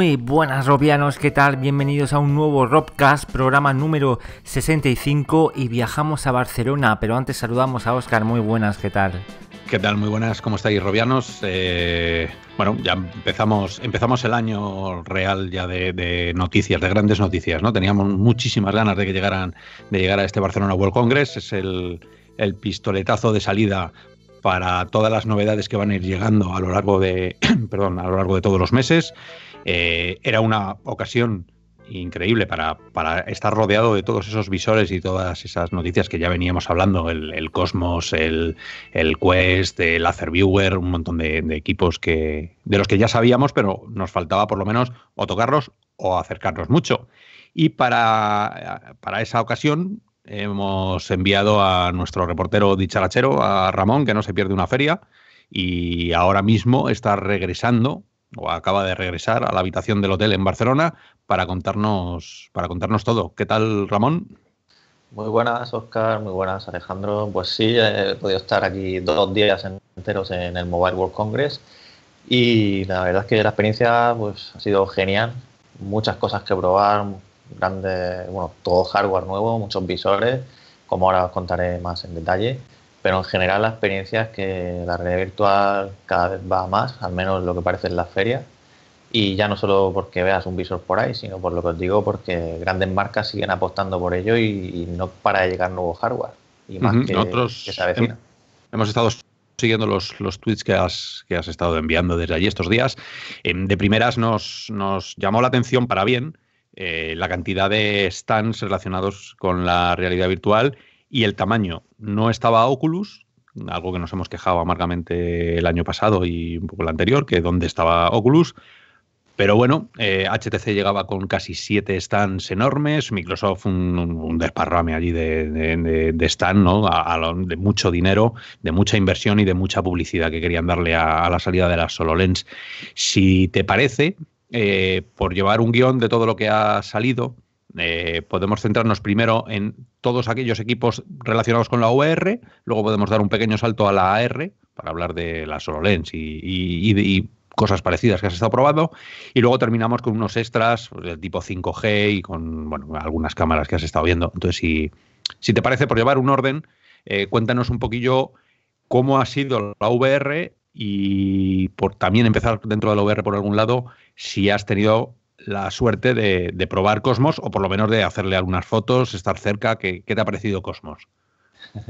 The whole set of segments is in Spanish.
Muy buenas robianos, ¿qué tal? Bienvenidos a un nuevo Robcast, programa número 65 y viajamos a Barcelona, pero antes saludamos a Oscar, muy buenas, ¿qué tal? ¿Qué tal? Muy buenas, ¿cómo estáis robianos? Eh, bueno, ya empezamos, empezamos el año real ya de, noticias, de grandes noticias, ¿no? Teníamos muchísimas ganas de que llegaran, de llegar a este Barcelona World Congress, es el, el pistoletazo de salida para todas las novedades que van a ir llegando a lo largo de, perdón, a lo largo de todos los meses. Eh, era una ocasión increíble para, estar rodeado de todos esos visores y todas esas noticias que ya veníamos hablando, el, Cosmos, el, Quest, el Acer Viewer, un montón de, equipos que, de los que ya sabíamos, pero nos faltaba por lo menos o tocarlos o acercarnos mucho. Y para, para esa ocasión hemos enviado a nuestro reportero dicharachero, a Ramón, que no se pierde una feria, y ahora mismo está regresando o acaba de regresar a la habitación del hotel en Barcelona para contarnos, para contarnos todo. ¿Qué tal, Ramón? Muy buenas, Oscar. Muy buenas, Alejandro. Pues sí, he podido estar aquí dos días enteros en el Mobile World Congress y la verdad es que la experiencia pues, ha sido genial. Muchas cosas que probar, grandes, bueno, todo hardware nuevo, muchos visores, como ahora os contaré más en detalle pero en general la experiencia es que la realidad virtual cada vez va más, al menos lo que parece en las ferias, y ya no solo porque veas un visor por ahí, sino por lo que os digo, porque grandes marcas siguen apostando por ello y, no para llegar nuevo hardware, y más que, Nosotros que se Hemos estado siguiendo los, los tweets que has, que has estado enviando desde allí estos días. Em, de primeras nos, llamó la atención para bien eh, la cantidad de stands relacionados con la realidad virtual y el tamaño. No estaba Oculus, algo que nos hemos quejado amargamente el año pasado y un poco el anterior, que donde estaba Oculus. Pero bueno, HTC eh, llegaba con casi siete stands enormes, Microsoft un, desparrame allí de, de, stand, ¿no? de mucho dinero, de mucha inversión y de mucha publicidad que querían darle a, la salida de la SoloLens. Si te parece, eh, por llevar un guión de todo lo que ha salido, eh, podemos centrarnos primero en todos aquellos equipos relacionados con la VR luego podemos dar un pequeño salto a la AR para hablar de la SoloLens y, y, cosas parecidas que has estado probando. Y luego terminamos con unos extras pues, del tipo 5G y con algunas cámaras que has estado viendo. Entonces, si, te parece, por llevar un orden, eh, cuéntanos un poquillo cómo ha sido la VR y por también empezar dentro de la VR por algún lado, si has tenido la suerte de, probar Cosmos o por lo menos de hacerle algunas fotos, estar cerca. ¿Qué, te ha parecido Cosmos?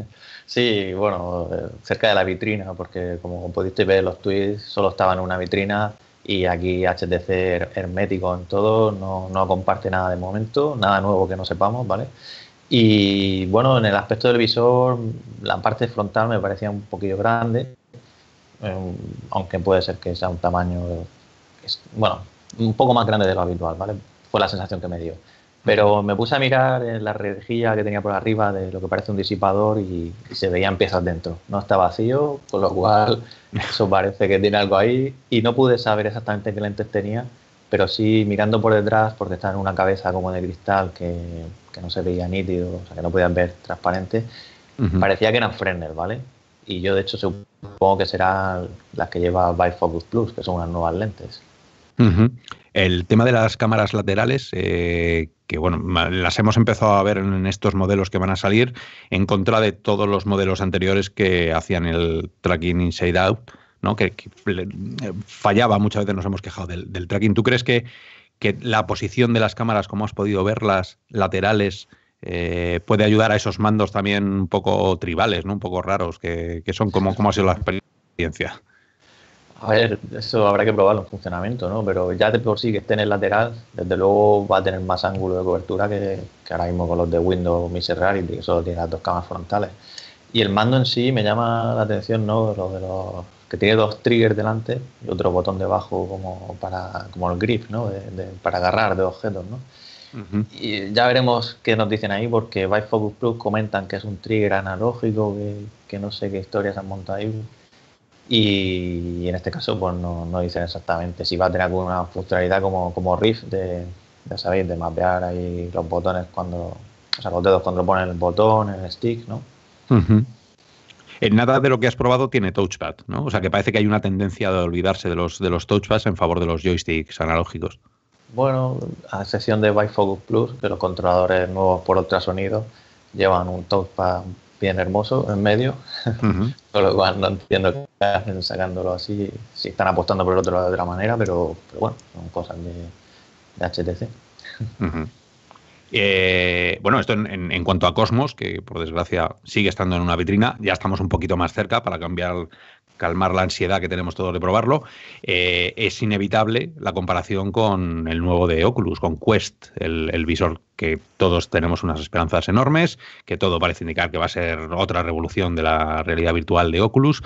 Sí, bueno, eh, cerca de la vitrina, porque como pudiste ver los tweets, solo estaba en una vitrina y aquí HTC hermético en todo, no, comparte nada de momento, nada nuevo que no sepamos, ¿vale? Y bueno, en el aspecto del visor, la parte frontal me parecía un poquillo grande, eh, aunque puede ser que sea un tamaño, bueno, un poco más grande de lo habitual, ¿vale? Fue la sensación que me dio. Pero me puse a mirar en la rejilla que tenía por arriba de lo que parece un disipador y, se veían piezas dentro. No está vacío, con lo cual eso parece que tiene algo ahí y no pude saber exactamente qué lentes tenía, pero sí mirando por detrás, porque está en una cabeza como de cristal que, no se veía nítido, o sea, que no podían ver transparente, parecía que eran Fresnel, ¿vale? Y yo de hecho supongo que serán las que lleva Bifocus Plus, que son unas nuevas lentes. El tema de las cámaras laterales, eh, que bueno, las hemos empezado a ver en estos modelos que van a salir, en contra de todos los modelos anteriores que hacían el tracking inside out, ¿no? Que, eh, fallaba, muchas veces nos hemos quejado del, tracking. ¿Tú crees que, que, la posición de las cámaras, como has podido verlas, laterales, eh, puede ayudar a esos mandos también un poco tribales, ¿no? un poco raros, que, que son como, como ha sido la experiencia? A ver, eso habrá que probarlo en funcionamiento, ¿no? Pero ya de por sí que esté en el lateral, desde luego va a tener más ángulo de cobertura que, que ahora mismo con los de Windows o Miserari, que solo tiene las dos camas frontales. Y el mando en sí me llama la atención, ¿no? de que tiene dos triggers delante y otro botón debajo como para como el grip, ¿no? para agarrar de objetos, ¿no? Y ya veremos qué nos dicen ahí porque Vive Focus Plus comentan que es un trigger analógico, que, que no sé qué historias han montado ahí y, en este caso, pues no, dicen exactamente si va a tener alguna funcionalidad como, como Riff, de, ya sabéis, de mapear ahí los botones cuando, o sea, los dedos cuando ponen el botón, el stick, ¿no? En nada de lo que has probado tiene touchpad, ¿no? O sea, que parece que hay una tendencia de olvidarse de los, de los touchpads en favor de los joysticks analógicos. Bueno, a excepción de Bifocus Plus, que los controladores nuevos por ultrasonido llevan un touchpad bien hermoso en medio, con lo cual no entiendo sacándolo así, si están apostando por el otro lado de otra manera, pero, bueno, son cosas de, de HTC. Eh, bueno, esto en, cuanto a Cosmos, que por desgracia sigue estando en una vitrina, ya estamos un poquito más cerca para cambiar, calmar la ansiedad que tenemos todos de probarlo. Eh, es inevitable la comparación con el nuevo de Oculus, con Quest, el visor que todos tenemos unas esperanzas enormes, que todo parece indicar que va a ser otra revolución de la realidad virtual de Oculus.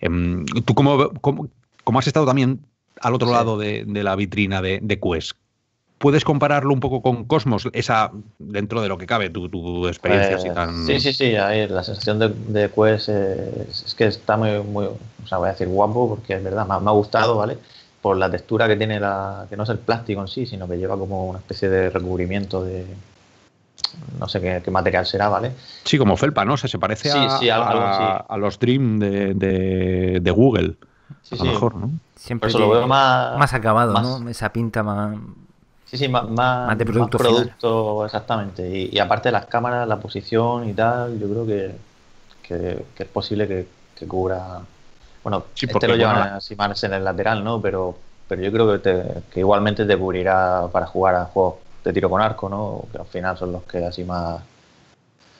Em, ¿Tú como has estado también al otro lado de, la vitrina de, Quest? ¿Puedes compararlo un poco con Cosmos? Esa, dentro de lo que cabe, tu, experiencia pues, Sí, sí, sí. la sensación de, Quest es, que está muy, muy, o sea, voy a decir guapo porque es verdad, me, me, ha gustado, ¿vale? Por la textura que tiene, la, que no es el plástico en sí, sino que lleva como una especie de recubrimiento de, no sé qué, material será, ¿vale? Sí, como felpa, ¿no? se parece a, a, los Dream de, Google. a lo mejor, ¿no? Siempre lo veo más, más acabado, ¿no? Esa pinta más. Sí, sí, más, más de producto. exactamente. Y, aparte de las cámaras, la posición y tal, yo creo que, es posible que, cubra. Bueno, este lo llevan así más en el lateral, ¿no? Pero, pero yo creo que, que igualmente te cubrirá para jugar a juegos de tiro con arco, ¿no? Que al final son los que así más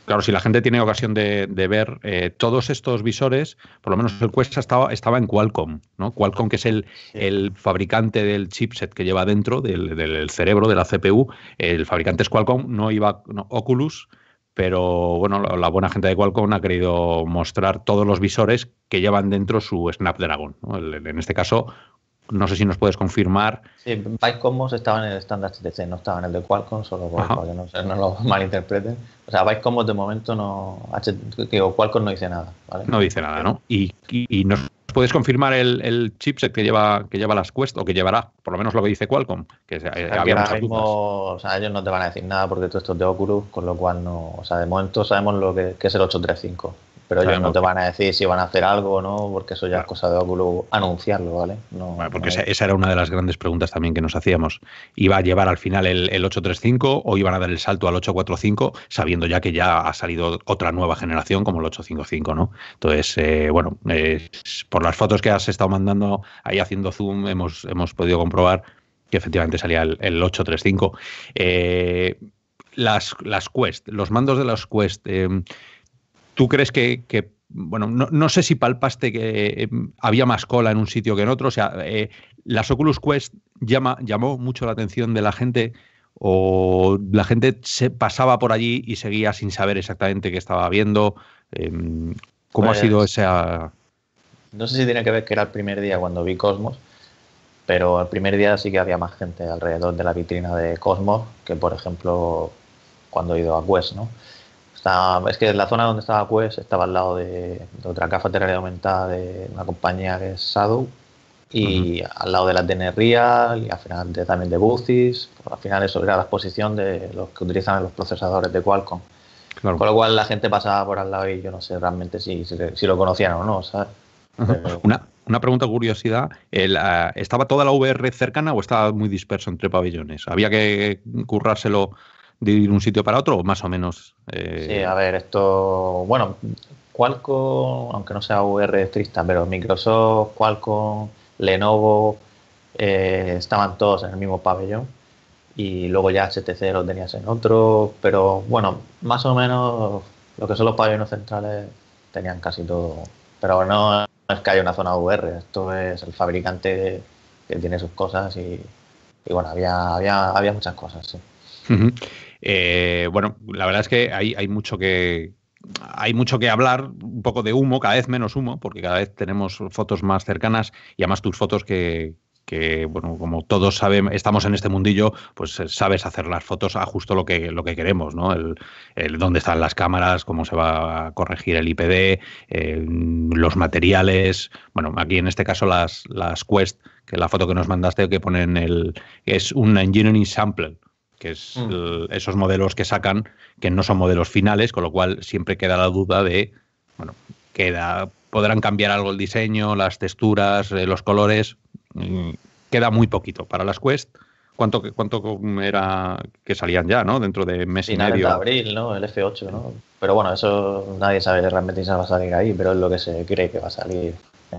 claro, si la gente tiene ocasión de, ver eh, todos estos visores, por lo menos el cuesta estaba, estaba en Qualcomm, ¿no? Qualcomm, que es el, fabricante del chipset que lleva dentro del, cerebro, de la CPU. El fabricante es Qualcomm, no iba Oculus, pero bueno, la, buena gente de Qualcomm ha querido mostrar todos los visores que llevan dentro su Snapdragon. en este caso, no sé si nos puedes confirmar. Sí, se estaba en el estándar HTC, no estaba en el de Qualcomm, solo por, para que no, lo malinterpreten. O sea, Bytecomos de momento no. o Qualcomm no dice nada. ¿vale? No dice nada, ¿no? Y, y, nos puedes confirmar el, chipset que lleva que lleva las Quest o que llevará, por lo menos lo que dice Qualcomm, que o sea, ellos no te van a decir nada porque todo esto es de Oculus, con lo cual no, o sea, de momento sabemos lo que, que es el 835. Pero ellos no te van a decir si van a hacer algo no, porque eso ya es cosa de Oculus anunciarlo, ¿vale? No, porque esa, era una de las grandes preguntas también que nos hacíamos. ¿Iba a llevar al final el, 835 o iban a dar el salto al 845, sabiendo ya que ya ha salido otra nueva generación como el 855, ¿no? Entonces, eh, bueno, por las fotos que has estado mandando ahí haciendo zoom, hemos, hemos podido comprobar que efectivamente salía el, 835. Eh, las, las Quest, los mandos de las Quest. Em, ¿Tú crees que, bueno, no, sé si palpaste que eh, había más cola en un sitio que en otro? O sea, eh, ¿las Oculus Quest llamó mucho la atención de la gente o la gente se pasaba por allí y seguía sin saber exactamente qué estaba viendo? Em, ¿Cómo ha pues, sido esa...? No sé si tiene que ver que era el primer día cuando vi Cosmos, pero el primer día sí que había más gente alrededor de la vitrina de Cosmos que, por ejemplo, cuando he ido a Quest, ¿no? es que la zona donde estaba Quest estaba al lado de, otra cafetería aumentada de una compañía que es Sado y al lado de la Tenerría y al final también de Bucis. al final eso era la exposición de los que utilizan los procesadores de Qualcomm. Con lo cual la gente pasaba por al lado y yo no sé realmente si, lo conocían o no. una, pregunta curiosidad. Ah, ¿Estaba toda la VR cercana o estaba muy disperso entre pabellones? ¿Había que currárselo de ir un sitio para otro, o más o menos. Eh, sí, a ver, esto, bueno, Qualcomm, aunque no sea VR estricta, pero Microsoft, Qualcomm, Lenovo, eh, estaban todos en el mismo pabellón y luego ya HTC lo tenías en otro, pero bueno, más o menos lo que son los pabellones centrales tenían casi todo, pero no es que haya una zona VR, esto es el fabricante que tiene sus cosas y, bueno, había, había, había muchas cosas, sí. Eh, bueno, la verdad es que hay, mucho que, hay mucho que hablar, un poco de humo, cada vez menos humo, porque cada vez tenemos fotos más cercanas y además tus fotos que, bueno, como todos sabemos, estamos en este mundillo, pues eh, sabes hacer las fotos a justo lo que, lo que queremos, ¿no? El, dónde están las cámaras, cómo se va a corregir el IPD, eh, los materiales. Bueno, aquí en este caso las, las Quest, que la foto que nos mandaste, que ponen el. es un engineering sample que es mm. eh, esos modelos que sacan, que no son modelos finales, con lo cual siempre queda la duda de, bueno, queda, podrán cambiar algo el diseño, las texturas, eh, los colores, mm, queda muy poquito para las Quest. ¿Cuánto, ¿Cuánto era que salían ya, no? Dentro de mes y medio. de abril, ¿no? El F8, ¿no? Pero bueno, eso nadie sabe realmente si se va a salir ahí, pero es lo que se cree que va a salir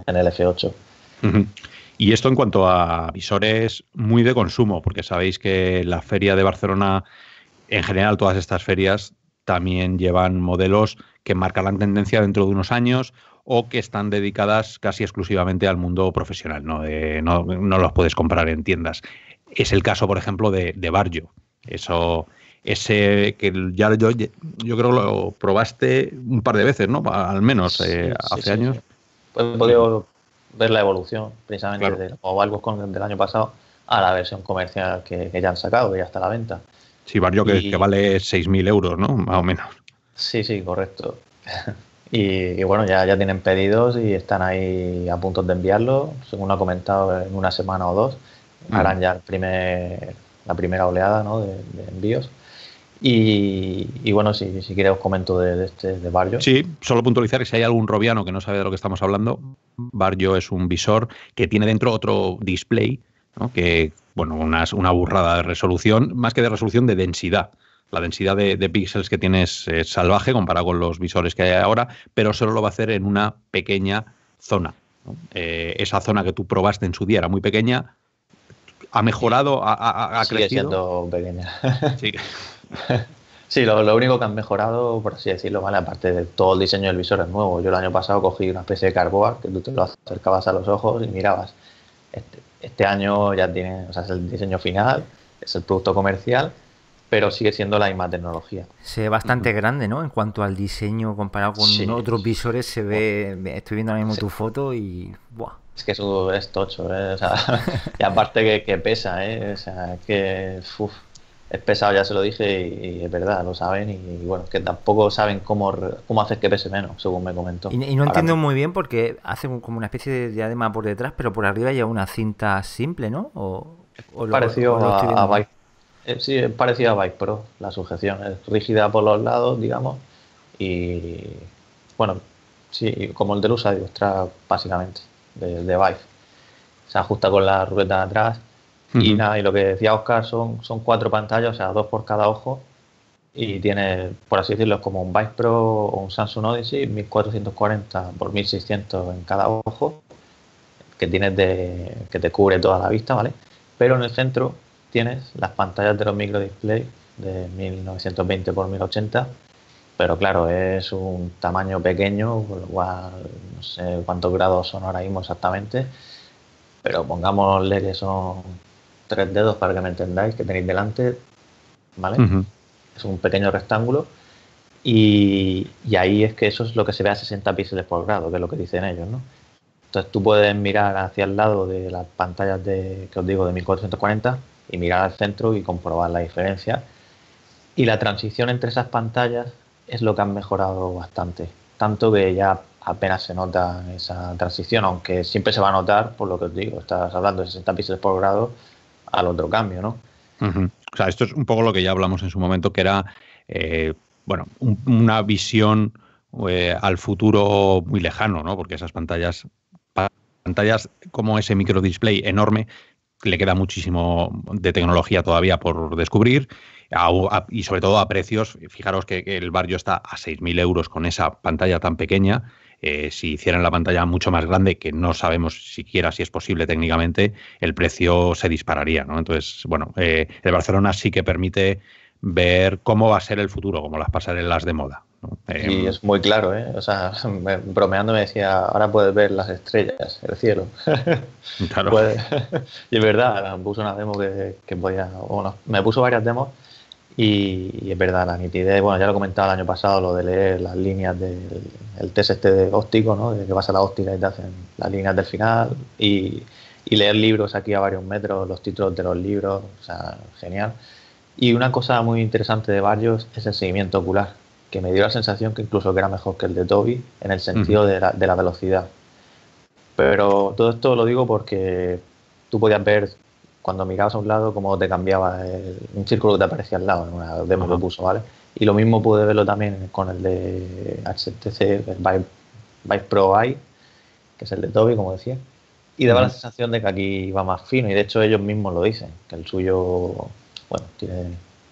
en el F8. Y esto en cuanto a visores muy de consumo, porque sabéis que la feria de Barcelona, en general todas estas ferias, también llevan modelos que marcarán tendencia dentro de unos años o que están dedicadas casi exclusivamente al mundo profesional. No, eh, no, los puedes comprar en tiendas. Es el caso, por ejemplo, de, Barrio. Eso, ese que ya yo, yo creo lo probaste un par de veces, ¿no? Al menos eh, hace años. Sí ver la evolución, precisamente o algo con, del año pasado a la versión comercial que, ya han sacado, y ya está a la venta. Sí, barrio que, vale 6.000 euros, ¿no? Más o menos. Sí, sí, correcto. y, bueno, ya, ya tienen pedidos y están ahí a punto de enviarlo, según ha comentado, en una semana o dos mm. harán ya primer, la primera oleada ¿no? de envíos. Y, bueno, si, quieres, os comento de, este, Barrio. Sí, solo puntualizar que si hay algún robiano que no sabe de lo que estamos hablando, Barrio es un visor que tiene dentro otro display, que, bueno, una, burrada de resolución, más que de resolución, de densidad. La densidad de, píxeles que tienes es salvaje comparado con los visores que hay ahora, pero solo lo va a hacer en una pequeña zona. Eh, esa zona que tú probaste en su día era muy pequeña, ha mejorado, ha, crecido. Sigue siendo pequeña. Sí. Sí, lo, único que han mejorado, por así decirlo, vale, aparte de todo el diseño del visor es nuevo. Yo el año pasado cogí una especie de carboard que tú te lo acercabas a los ojos y mirabas. Este, este, año ya tiene, o sea, es el diseño final, es el producto comercial, pero sigue siendo la misma tecnología. Se ve bastante grande, ¿no? En cuanto al diseño comparado con otros visores, se ve, estoy viendo ahora mismo tu foto y... ¡buah! Es que es tocho, ¿eh? y aparte que, pesa, ¿eh? O sea, que... Uf es pesado, ya se lo dije, y, es verdad, lo saben, y, bueno, que tampoco saben cómo, cómo hacer que pese menos, según me comentó. Y, no entiendo muy bien porque hace como una especie de diadema por detrás, pero por arriba lleva una cinta simple, ¿no? O, a, eh, sí, es parecido a Bike pero la sujeción es rígida por los lados, digamos, y bueno, sí, como el del ha digo, básicamente, de, de Se ajusta con la rueda de atrás y nada, y lo que decía Oscar son, son cuatro pantallas, o sea, dos por cada ojo. Y tiene, por así decirlo, como un Vice Pro o un Samsung Odyssey, 1440 x 1600 en cada ojo, que tienes de, que te cubre toda la vista, ¿vale? Pero en el centro tienes las pantallas de los microdisplays de 1920 x 1080 pero claro, es un tamaño pequeño, por lo cual no sé cuántos grados son ahora mismo exactamente, pero pongámosle que son tres dedos para que me entendáis, que tenéis delante, ¿vale? Es un pequeño rectángulo. Y, y, ahí es que eso es lo que se ve a 60 píxeles por grado, que es lo que dicen ellos, ¿no? Entonces tú puedes mirar hacia el lado de las pantallas de, que os digo, de 1440 y mirar al centro y comprobar la diferencia. Y la transición entre esas pantallas es lo que han mejorado bastante. Tanto que ya apenas se nota esa transición, aunque siempre se va a notar, por lo que os digo, estás hablando de 60 píxeles por grado, al otro cambio, ¿no? O sea, esto es un poco lo que ya hablamos en su momento, que era, eh, bueno, una visión eh, al futuro muy lejano, ¿no? Porque esas pantallas, pantallas como ese microdisplay enorme, le queda muchísimo de tecnología todavía por descubrir y sobre todo a precios, fijaros que, que el barrio está a 6.000 euros con esa pantalla tan pequeña eh, si hicieran la pantalla mucho más grande, que no sabemos siquiera si es posible técnicamente, el precio se dispararía. ¿no? Entonces, bueno, eh, el Barcelona sí que permite ver cómo va a ser el futuro, como las pasarelas de moda. y em, es muy claro, ¿eh? o sea, bromeando me decía, ahora puedes ver las estrellas, el cielo. y es verdad, puso una demo que, podía, me puso varias demos y, es verdad, la nitidez, bueno, ya lo comentaba el año pasado, lo de leer las líneas del el test este de óptico, ¿no? De que vas a la óptica y te hacen las líneas del final. Y, leer libros aquí a varios metros, los títulos de los libros, o sea, genial. Y una cosa muy interesante de Barrios es el seguimiento ocular, que me dio la sensación que incluso que era mejor que el de Toby en el sentido de, la, de la velocidad. Pero todo esto lo digo porque tú podías ver cuando mirabas a un lado, cómo te cambiaba eh, un círculo que te aparecía al lado en una demo puso, ¿vale? Y lo mismo pude verlo también con el de HTC, el Vive, Pro i que es el de Toby, como decía. Y daba la sensación de que aquí iba más fino, y de hecho ellos mismos lo dicen, que el suyo, bueno,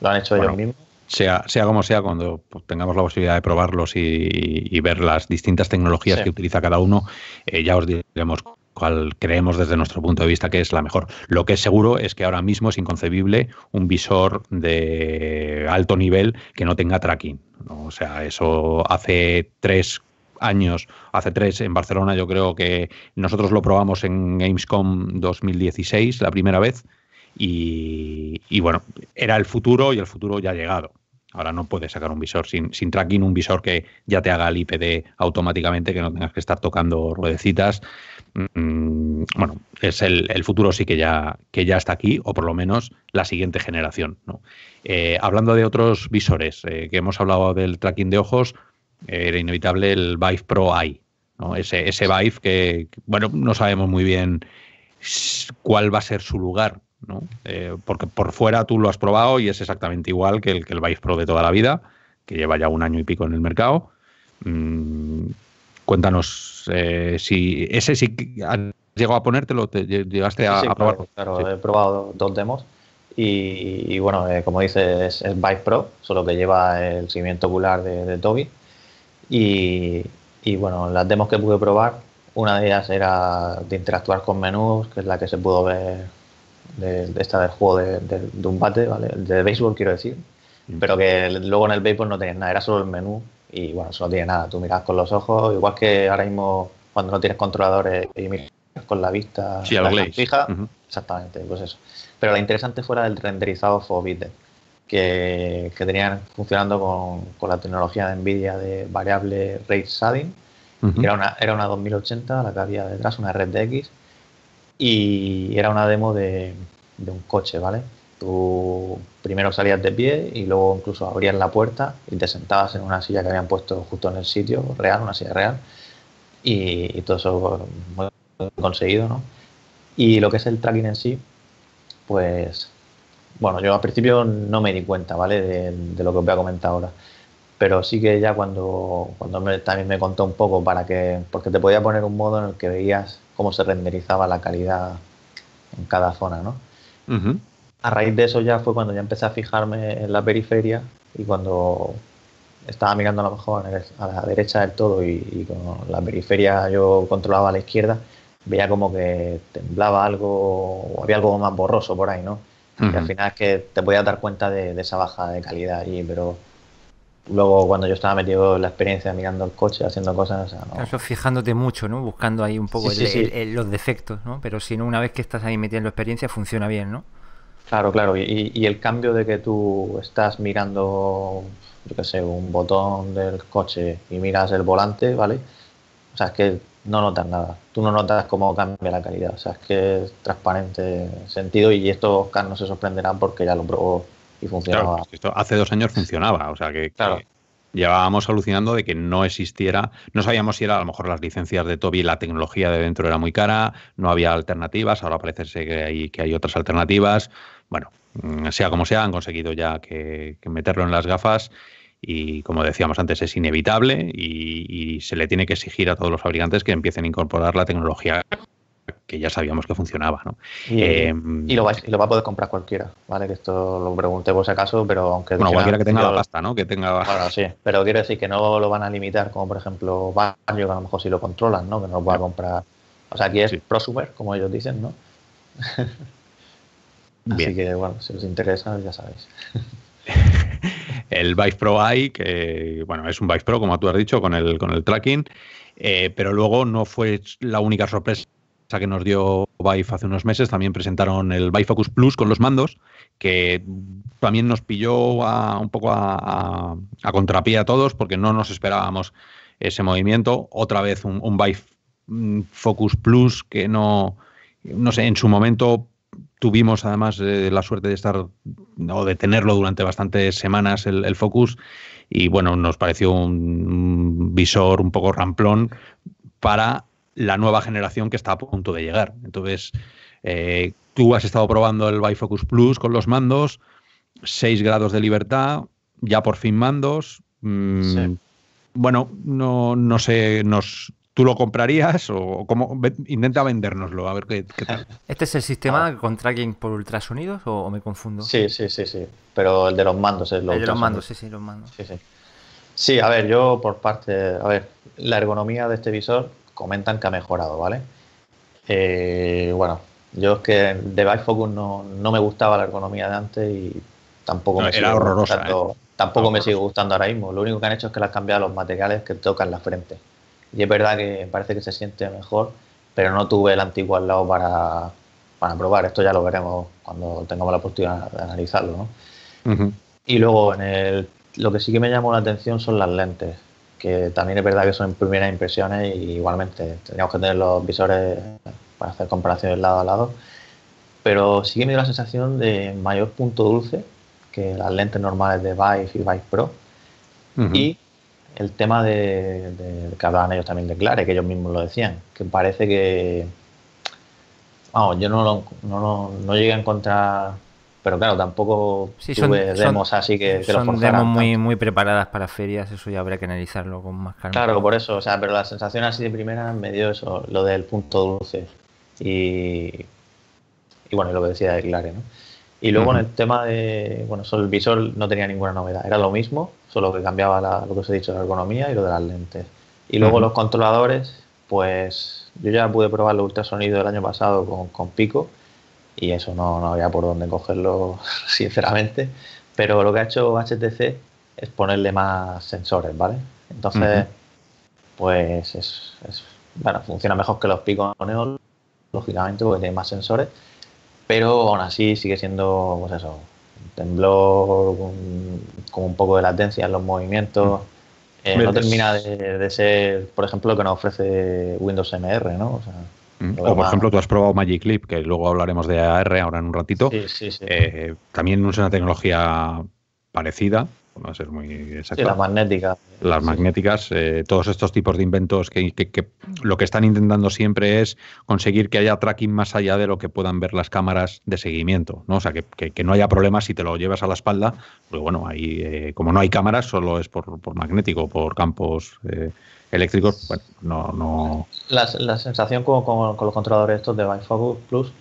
lo han hecho ellos mismos. Sea, sea como sea, cuando pues, tengamos la posibilidad de probarlos y, ver las distintas tecnologías que utiliza cada uno, eh, ya os diremos cual creemos desde nuestro punto de vista que es la mejor. Lo que es seguro es que ahora mismo es inconcebible un visor de alto nivel que no tenga tracking. O sea, eso hace tres años, hace tres en Barcelona, yo creo que nosotros lo probamos en Gamescom 2016 la primera vez y, bueno, era el futuro y el futuro ya ha llegado. Ahora no puedes sacar un visor sin, sin, tracking, un visor que ya te haga el IPD automáticamente, que no tengas que estar tocando ruedecitas. Mm, bueno, es el, futuro sí que ya, que ya está aquí, o por lo menos la siguiente generación. Eh, hablando de otros visores, eh, que hemos hablado del tracking de ojos, eh, era inevitable el Vive Pro Eye, ese, ese Vive que, bueno, no sabemos muy bien cuál va a ser su lugar, porque por fuera tú lo has probado y es exactamente igual que el, que el Vive Pro de toda la vida, que lleva ya un año y pico en el mercado. Mm, Cuéntanos eh, si ese sí has llegado a ponértelo, te llegaste a, a probarlo. Claro, he probado dos demos y, bueno, eh, como dices, es, es Vive Pro, solo que lleva el seguimiento ocular de, de Toby. Y, bueno, las demos que pude probar, una de ellas era de interactuar con menús, que es la que se pudo ver de, esta del juego de, un bate, ¿vale? De béisbol, quiero decir. Mm. Pero que luego en el béisbol no tenías nada, era solo el menú y bueno, eso no tiene nada. Tú miras con los ojos, igual que ahora mismo cuando no tienes controladores y miras con la vista fija. Exactamente, pues eso. Pero lo interesante fuera del renderizado Fobite, que, que tenían funcionando con, la tecnología de NVIDIA de variable Ray Shading. que era, una, era una 2080, la que había detrás, una X, Y era una demo de un coche, ¿vale? Tú primero salías de pie y luego incluso abrías la puerta y te sentabas en una silla que habían puesto justo en el sitio real, una silla real, y, todo eso muy conseguido, ¿no? Y lo que es el tracking en sí, pues, bueno, yo al principio no me di cuenta, ¿vale? De, lo que os voy a comentar ahora pero sí que ya cuando, cuando también me contó un poco para que, porque te podía poner un modo en el que veías cómo se renderizaba la calidad en cada zona, ¿no? a raíz de eso ya fue cuando ya empecé a fijarme en la periferia y cuando estaba mirando a lo mejor a la derecha del todo y, con la periferia yo controlaba a la izquierda, veía como que temblaba algo o había algo más borroso por ahí, ¿no? Y al final es que te podías dar cuenta de, esa baja de calidad allí, pero luego cuando yo estaba metido en la experiencia mirando el coche, haciendo cosas. O sea, no. Eso fijándote mucho, ¿no? Buscando ahí un poco los defectos, ¿no? Pero si no, una vez que estás ahí metiendo experiencia, funciona bien, ¿no? Claro, claro, y, el cambio de que tú estás mirando, yo qué sé, un botón del coche y miras el volante, ¿vale? O sea, es que no notas nada. Tú no notas cómo cambia la calidad. O sea, es que es transparente sentido y esto Oscar no se sorprenderá porque ya lo probó y funcionaba. Claro, pues esto hace dos años funcionaba, o sea que, claro. que llevábamos alucinando de que no existiera, no sabíamos si era a lo mejor las licencias de Toby, la tecnología de dentro era muy cara, no había alternativas, ahora parece que hay, que hay otras alternativas. Bueno, mm, sea como sea, han conseguido ya que, meterlo en las gafas y como decíamos antes es inevitable y, y, se le tiene que exigir a todos los fabricantes que empiecen a incorporar la tecnología que ya sabíamos que funcionaba. ¿no? Y, eh, lo va, lo va, a poder comprar cualquiera, ¿vale? Que esto lo pregunté por acaso, pero aunque... Bueno, cualquiera que tenga la pasta, ¿no? Que tenga... sí, pero quiero decir que no lo van a limitar, como por ejemplo Banjo, que a lo mejor si sí lo controlan, ¿no? Que no va a comprar... O sea, aquí es el prosumer, como ellos dicen, ¿no? Así que, bueno, si os interesa, ya sabéis. el Vice Pro i que bueno, es un Vice Pro, como tú has dicho, con el, con el tracking, eh, pero luego no fue la única sorpresa que nos dio Vive hace unos meses, también presentaron el Vive Focus Plus con los mandos, que también nos pilló a, un poco a, a, a, contrapié a todos porque no nos esperábamos ese movimiento. Otra vez un, un Vive mm, Focus Plus que no, no sé, en su momento tuvimos además eh, la suerte de estar o de tenerlo durante bastantes semanas el, Focus y bueno, nos pareció un visor un poco ramplón para la nueva generación que está a punto de llegar. Entonces, eh, tú has estado probando el Bifocus Plus con los mandos, 6 grados de libertad, ya por fin mandos. Mm, bueno, no, no sé, nos, ¿Tú lo comprarías o cómo? Intenta vendérnoslo, a ver qué, tal. ¿Este es el sistema ah. con tracking por ultrasonidos o, me confundo? Sí, sí, sí, sí. Pero el de los mandos es lo El de los mandos, sí, sí, los mandos. Sí, sí. Sí, a ver, yo por parte. A ver, la ergonomía de este visor comentan que ha mejorado, ¿vale? Eh, bueno, yo es que de Bifocus no, no me gustaba la ergonomía de antes y tampoco me sigue gustando, ¿eh? tampoco me sigue gustando ahora mismo. Lo único que han hecho es que le han cambiado los materiales que tocan la frente. Y es verdad que parece que se siente mejor, pero no tuve el antiguo al lado para, probar. Esto ya lo veremos cuando tengamos la oportunidad de analizarlo, Y luego en el, lo que sí que me llamó la atención son las lentes que también es verdad que son primeras impresiones y igualmente teníamos que tener los visores para hacer comparaciones lado a lado. Pero sí que me dio la sensación de mayor punto dulce que las lentes normales de Vive y Vive Pro. Y el tema de, que hablaban ellos también de Clare, que ellos mismos lo decían, que parece que. Vamos, yo no, no, no, no llegué a encontrar pero claro, tampoco son, demos así que, que son los demos muy, muy preparadas para ferias, eso ya habrá que analizarlo con más calma. Claro, por eso, o sea, pero la sensación así de primera me dio eso, lo del punto dulce. Y, bueno, y lo que decía de Clare, ¿no? Y luego en el tema de, bueno, el visor no tenía ninguna novedad, era lo mismo, solo que cambiaba lo que os he dicho, la ergonomía y lo de las lentes. Y luego los controladores, pues yo ya pude probar el ultrasonido el año pasado con Pico y eso no, no había por dónde cogerlo, sinceramente. Pero lo que ha hecho HTC es ponerle más sensores, ¿vale? Entonces, pues es, bueno, funciona mejor que los picos lógicamente, porque tiene más sensores, pero aún así sigue siendo, pues eso, un temblor con, un poco de latencia en los movimientos. Eh, no termina de, de, ser, por ejemplo, lo que nos ofrece Windows MR, ¿no? O sea, Mm. O por ejemplo, tú has probado Magic Clip, que luego hablaremos de AR ahora en un ratito. Sí, sí, sí. Eh, también usa una tecnología parecida, no ser muy la magnética. las magnéticas. Eh, todos estos tipos de inventos que, lo que están intentando siempre es conseguir que haya tracking más allá de lo que puedan ver las cámaras de seguimiento, ¿no? O sea, que, no haya problemas si te lo llevas a la espalda, pues bueno, ahí, eh, como no hay cámaras, solo es por, magnético, por campos eléctricos, bueno, no... no... La, sensación con, los controladores estos de Focus Plus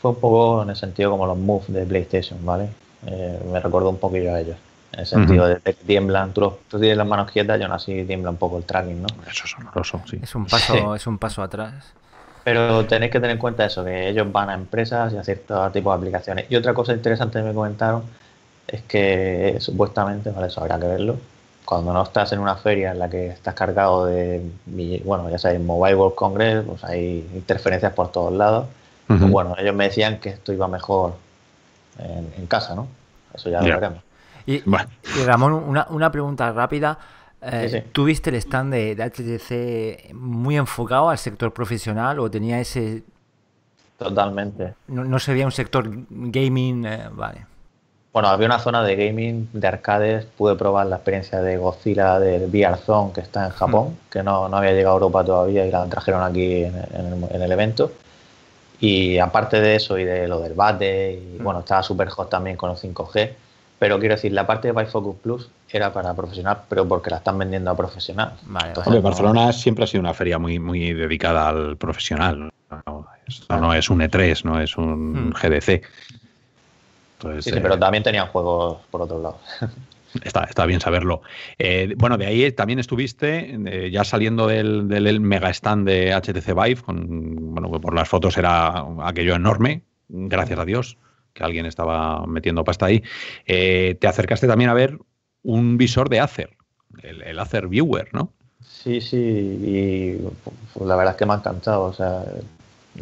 fue un poco en el sentido como los Move de PlayStation, ¿vale? Eh, me recuerdo un poquillo a ellos. En el sentido de que tiemblan, tú, tienes las manos quietas y no así tiembla un poco el tracking, ¿no? Eso es honoroso, sí. Es un paso, es un paso atrás. Pero tenéis que tener en cuenta eso, que ellos van a empresas y a cierto tipo de aplicaciones. Y otra cosa interesante que me comentaron es que supuestamente, vale, eso habrá que verlo, cuando no estás en una feria en la que estás cargado de, bueno, ya sabes, Mobile World Congress, pues hay interferencias por todos lados. bueno, ellos me decían que esto iba mejor en, casa, ¿no? Eso ya lo veremos. Y, Ramón, una, una, pregunta rápida. Eh, ¿Tuviste el stand de, HTC muy enfocado al sector profesional o tenía ese... Totalmente. No, no un sector gaming, eh, vale. Bueno, había una zona de gaming, de arcades, pude probar la experiencia de Godzilla del VR Zone que está en Japón, hmm. que no, había llegado a Europa todavía y la trajeron aquí en, el, evento. Y aparte de eso y de lo del bate, y hmm. bueno, estaba super hot también con los 5G, pero quiero decir, la parte de Bifocus Plus era para profesional, pero porque la están vendiendo a profesional. Barcelona siempre ha sido una feria muy, muy dedicada al profesional. No, es un E3, no es un e hmm. GDC sí, pero eh, también tenían juegos por otro lado. Está, bien saberlo. Eh, bueno, de ahí también estuviste, eh, ya saliendo del, mega stand de HTC Vive, con, bueno, por las fotos era aquello enorme, gracias a Dios que alguien estaba metiendo pasta ahí. te acercaste también a ver un visor de Acer, el, el Acer Viewer, ¿no? Sí, sí, y pues, la verdad es que me ha encantado. O sea,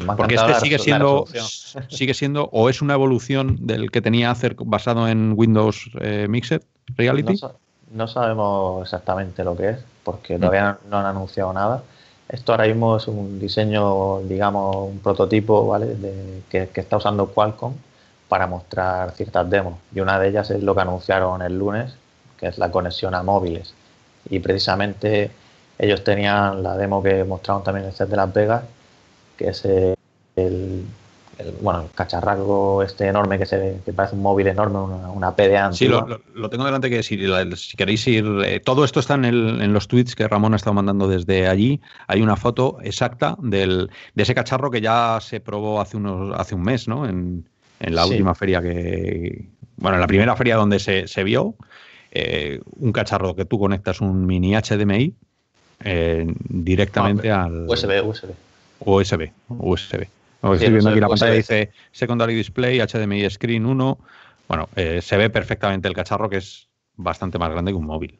porque este sigue siendo, sigue siendo o es una evolución del que tenía hacer basado en Windows Mixer eh, Mixed Reality. No, sabemos exactamente lo que es, porque mm. todavía no, han anunciado nada. Esto ahora mismo es un diseño, digamos, un prototipo, que, que, está usando Qualcomm para mostrar ciertas demos. Y una de ellas es lo que anunciaron el lunes, que es la conexión a móviles. Y precisamente ellos tenían la demo que mostraron también en el set de Las Vegas, que es el, bueno, el cacharraco este enorme que, se, que parece un móvil enorme, una, una Sí, lo, tengo delante que si, si queréis ir, eh, todo esto está en, en, los tweets que Ramón ha estado mandando desde allí. Hay una foto exacta del, de ese cacharro que ya se probó hace, unos, hace un mes, ¿no? En, en la última feria que. Bueno, en la primera feria donde se, se vio. Eh, un cacharro que tú conectas un mini HDMI eh, directamente ah, al. USB, USB. USB, USB. estoy viendo aquí la pantalla dice Secondary Display, HDMI Screen 1. Bueno, eh, se ve perfectamente el cacharro que es bastante más grande que un móvil.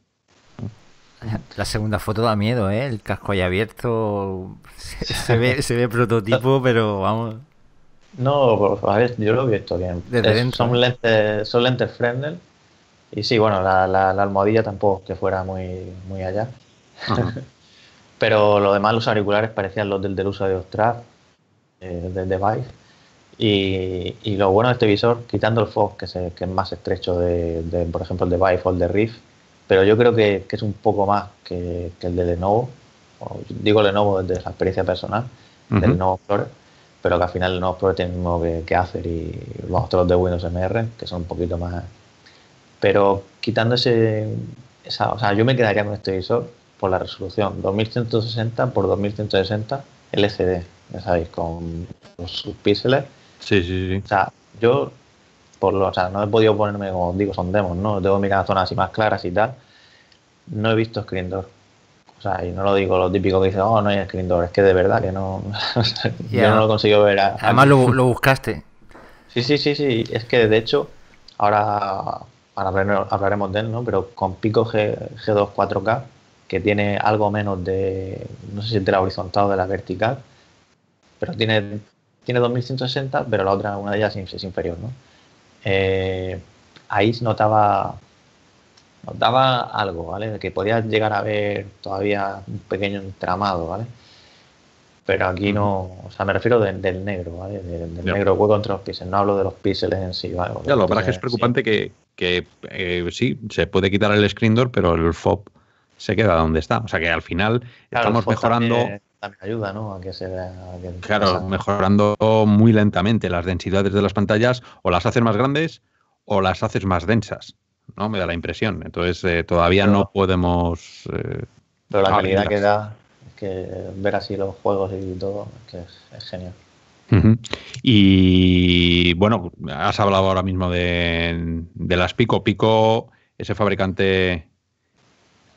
La segunda foto da miedo, ¿eh? El casco ya abierto. Se, ve, prototipo, pero vamos. No, pues, a ver, yo lo he visto bien. Son lentes, son lentes Fresnel. Y sí, bueno, la, la almohadilla tampoco que fuera muy, muy allá. Pero lo demás, los auriculares parecían los del uso de ostra eh, del Device. Y, lo bueno de este visor, quitando el Fox, que, es más estrecho de, por ejemplo, el Device o el de Rift, pero yo creo que, es un poco más que, el de Lenovo, digo Lenovo desde la experiencia personal, del Lenovo Flores, pero que al final el Lenovo Flores tiene lo mismo que, que hacer y los otros de Windows MR, que son un poquito más... Pero quitando ese... Esa, o sea, yo me quedaría con este visor por la resolución 2160 por 2160 LCD, ya sabéis, con sus píxeles. Sí, sí, sí. O sea, yo por lo, o no he podido ponerme, como digo, son demos, ¿no? Debo mirar zonas así más claras y tal. No he visto screen door. O sea, y no lo digo lo típico que dice, oh, no hay screen door, es que de verdad que no. yo no lo consigo ver. Además, Lo, buscaste. Sí, sí, sí, sí. Es que de hecho, ahora, hablaremos de él, ¿no? Pero con Pico G, G2 4K que tiene algo menos de, no sé si es de la horizontal o de la vertical, pero tiene, tiene 2160, pero la otra, una de ellas es inferior, ¿no? Eh, ahí notaba, notaba algo, ¿vale? Que podía llegar a ver todavía un pequeño entramado, ¿vale? Pero aquí no, o sea, me refiero del negro, ¿vale? Del, negro hueco entre los píxeles, no hablo de los píxeles en sí, ¿vale? Ya, lo que es preocupante que, que eh, sí, se puede quitar el screen door, pero el FOB se queda donde está. O sea que al final estamos mejorando. También, ayuda, ¿no? A que se vea, claro, mejorando muy lentamente las densidades de las pantallas, o las haces más grandes o las haces más densas, ¿no? Me da la impresión. Entonces eh, todavía no podemos. Eh, pero la calidad que da, que ver así los juegos y todo, es que es, genial. Y bueno, has hablado ahora mismo de, de las Pico. Pico, ese fabricante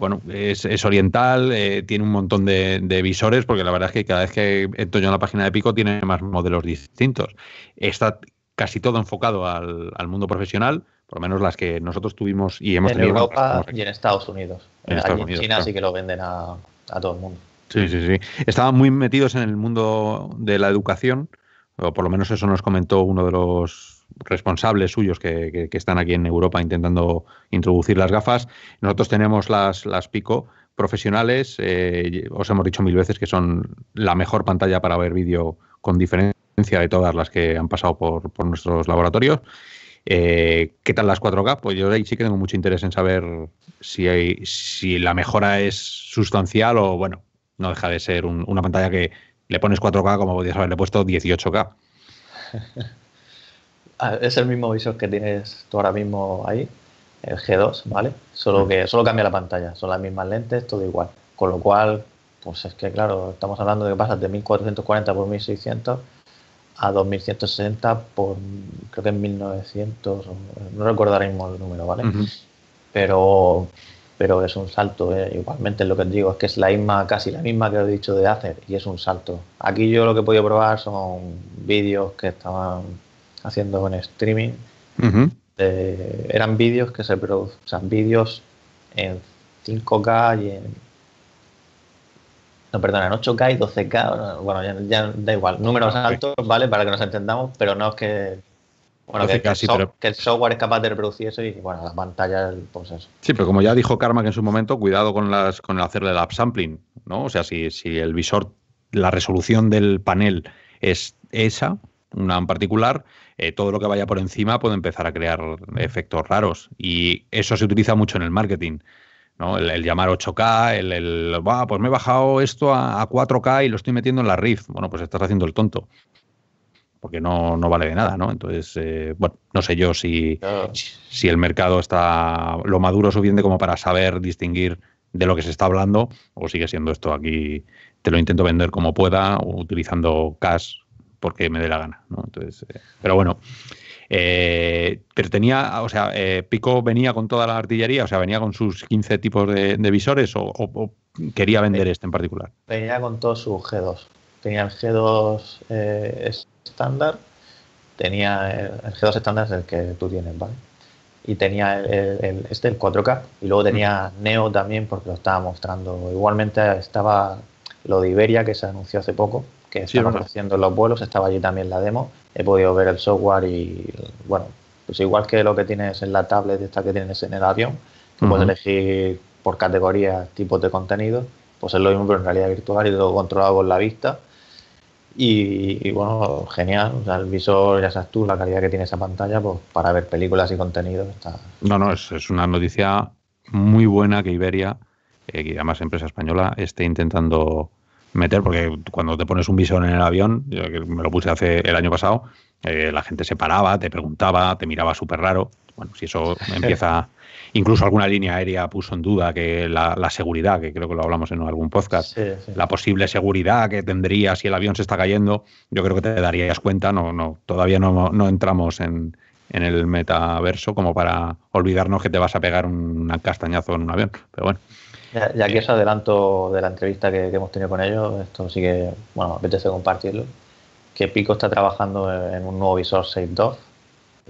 bueno, es, oriental, eh, tiene un montón de, visores, porque la verdad es que cada vez que yo en la página de Pico tiene más modelos distintos. Está casi todo enfocado al, mundo profesional, por lo menos las que nosotros tuvimos y hemos tenido. En Europa y en Estados Unidos. En, en China sí que lo venden a, a, todo el mundo. Sí, sí, sí. Estaban muy metidos en el mundo de la educación, o por lo menos eso nos comentó uno de los responsables suyos que, están aquí en Europa intentando introducir las gafas. Nosotros tenemos las, las Pico profesionales, eh, os hemos dicho mil veces que son la mejor pantalla para ver vídeo con diferencia de todas las que han pasado por, nuestros laboratorios. Eh, ¿Qué tal las 4K? Pues yo ahí sí que tengo mucho interés en saber si, hay, si la mejora es sustancial o, bueno, no deja de ser una pantalla que le pones 4K como podías haberle puesto 18K. Ah, es el mismo visor que tienes tú ahora mismo ahí, el G2, ¿vale? Solo que solo cambia la pantalla, son las mismas lentes, todo igual. Con lo cual, pues es que claro, estamos hablando de que pasas de 1440 por 1600 a 2160 por creo que en 1900, no recuerdo el número, ¿vale? Pero pero es un salto, ¿eh? igualmente lo que os digo es que es la misma, casi la misma que os he dicho de hacer y es un salto. Aquí yo lo que he podido probar son vídeos que estaban haciendo un streaming. eran vídeos que se producían, vídeos en 5K y en. No, perdona, en 8K y 12K. Bueno, ya, da igual. Números altos, ¿vale? Para que nos entendamos, pero no es que. Bueno, que, el software es capaz de reproducir eso y bueno, las pantallas, pues eso. Sí, pero como ya dijo Karma que en su momento, cuidado con las con el hacerle el upsampling, ¿no? O sea, si, si el visor, la resolución del panel es esa, una en particular, eh, todo lo que vaya por encima puede empezar a crear efectos raros. Y eso se utiliza mucho en el marketing. El, llamar 8K, el, el pues me he bajado esto a, 4K y lo estoy metiendo en la RIF. Bueno, pues estás haciendo el tonto. Porque no, no vale de nada, ¿no? Entonces, eh, bueno, no sé yo si, si el mercado está lo maduro suficiente como para saber distinguir de lo que se está hablando, o sigue siendo esto aquí, te lo intento vender como pueda, utilizando cash porque me dé la gana. Entonces, eh, pero bueno. Eh, pero tenía, o sea, eh, Pico venía con toda la artillería, o sea, venía con sus 15 tipos de, visores o, quería vender este en particular. Venía con todos sus G2. Tenía el G2 estándar, tenía el, G2 estándar es el que tú tienes, ¿vale? Y tenía este, el 4K, y luego tenía Neo también porque lo estaba mostrando. Igualmente estaba lo de Iberia que se anunció hace poco, que sí, haciendo los vuelos, estaba allí también la demo, he podido ver el software y bueno, pues igual que lo que tienes en la tablet esta que tienes en el avión, puedes elegir por categorías, tipos de contenido, pues es lo mismo pero en realidad virtual y todo controlado con la vista. Y, bueno, genial. O sea, el visor, ya sabes tú, la calidad que tiene esa pantalla, pues para ver películas y contenido está. No, no, es, una noticia muy buena que Iberia, que eh, además empresa española, esté intentando meter, porque cuando te pones un visor en el avión, yo me lo puse hace el año pasado, eh, la gente se paraba, te preguntaba, te miraba súper raro. Bueno, si eso empieza, incluso alguna línea aérea puso en duda que la, seguridad, que creo que lo hablamos en algún podcast, la posible seguridad que tendría si el avión se está cayendo, yo creo que te darías cuenta, no, no, todavía no, entramos en, el metaverso como para olvidarnos que te vas a pegar un castañazo en un avión, pero bueno. Ya, aquí os adelanto de la entrevista que, hemos tenido con ellos, esto sí que, bueno, apetece compartirlo, que Pico está trabajando en un nuevo visor 6.2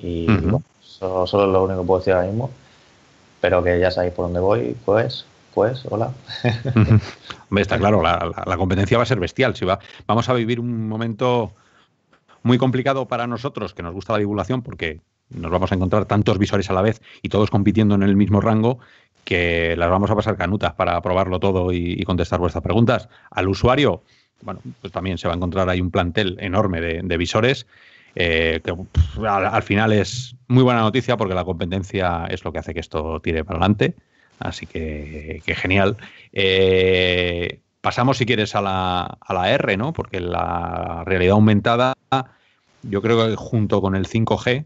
y eso, es lo único que puedo decir ahora mismo, pero que ya sabéis por dónde voy, pues, pues, hola. Hombre, está claro, la, competencia va a ser bestial, si va, vamos a vivir un momento muy complicado para nosotros, que nos gusta la divulgación, porque nos vamos a encontrar tantos visores a la vez y todos compitiendo en el mismo rango que las vamos a pasar canutas para probarlo todo y, contestar vuestras preguntas. Al usuario, bueno, pues también se va a encontrar ahí un plantel enorme de, visores. Eh, que al, final es muy buena noticia porque la competencia es lo que hace que esto tire para adelante. Así que, que genial. Eh, pasamos, si quieres, a la, a la R, ¿no? Porque la realidad aumentada yo creo que junto con el 5G, que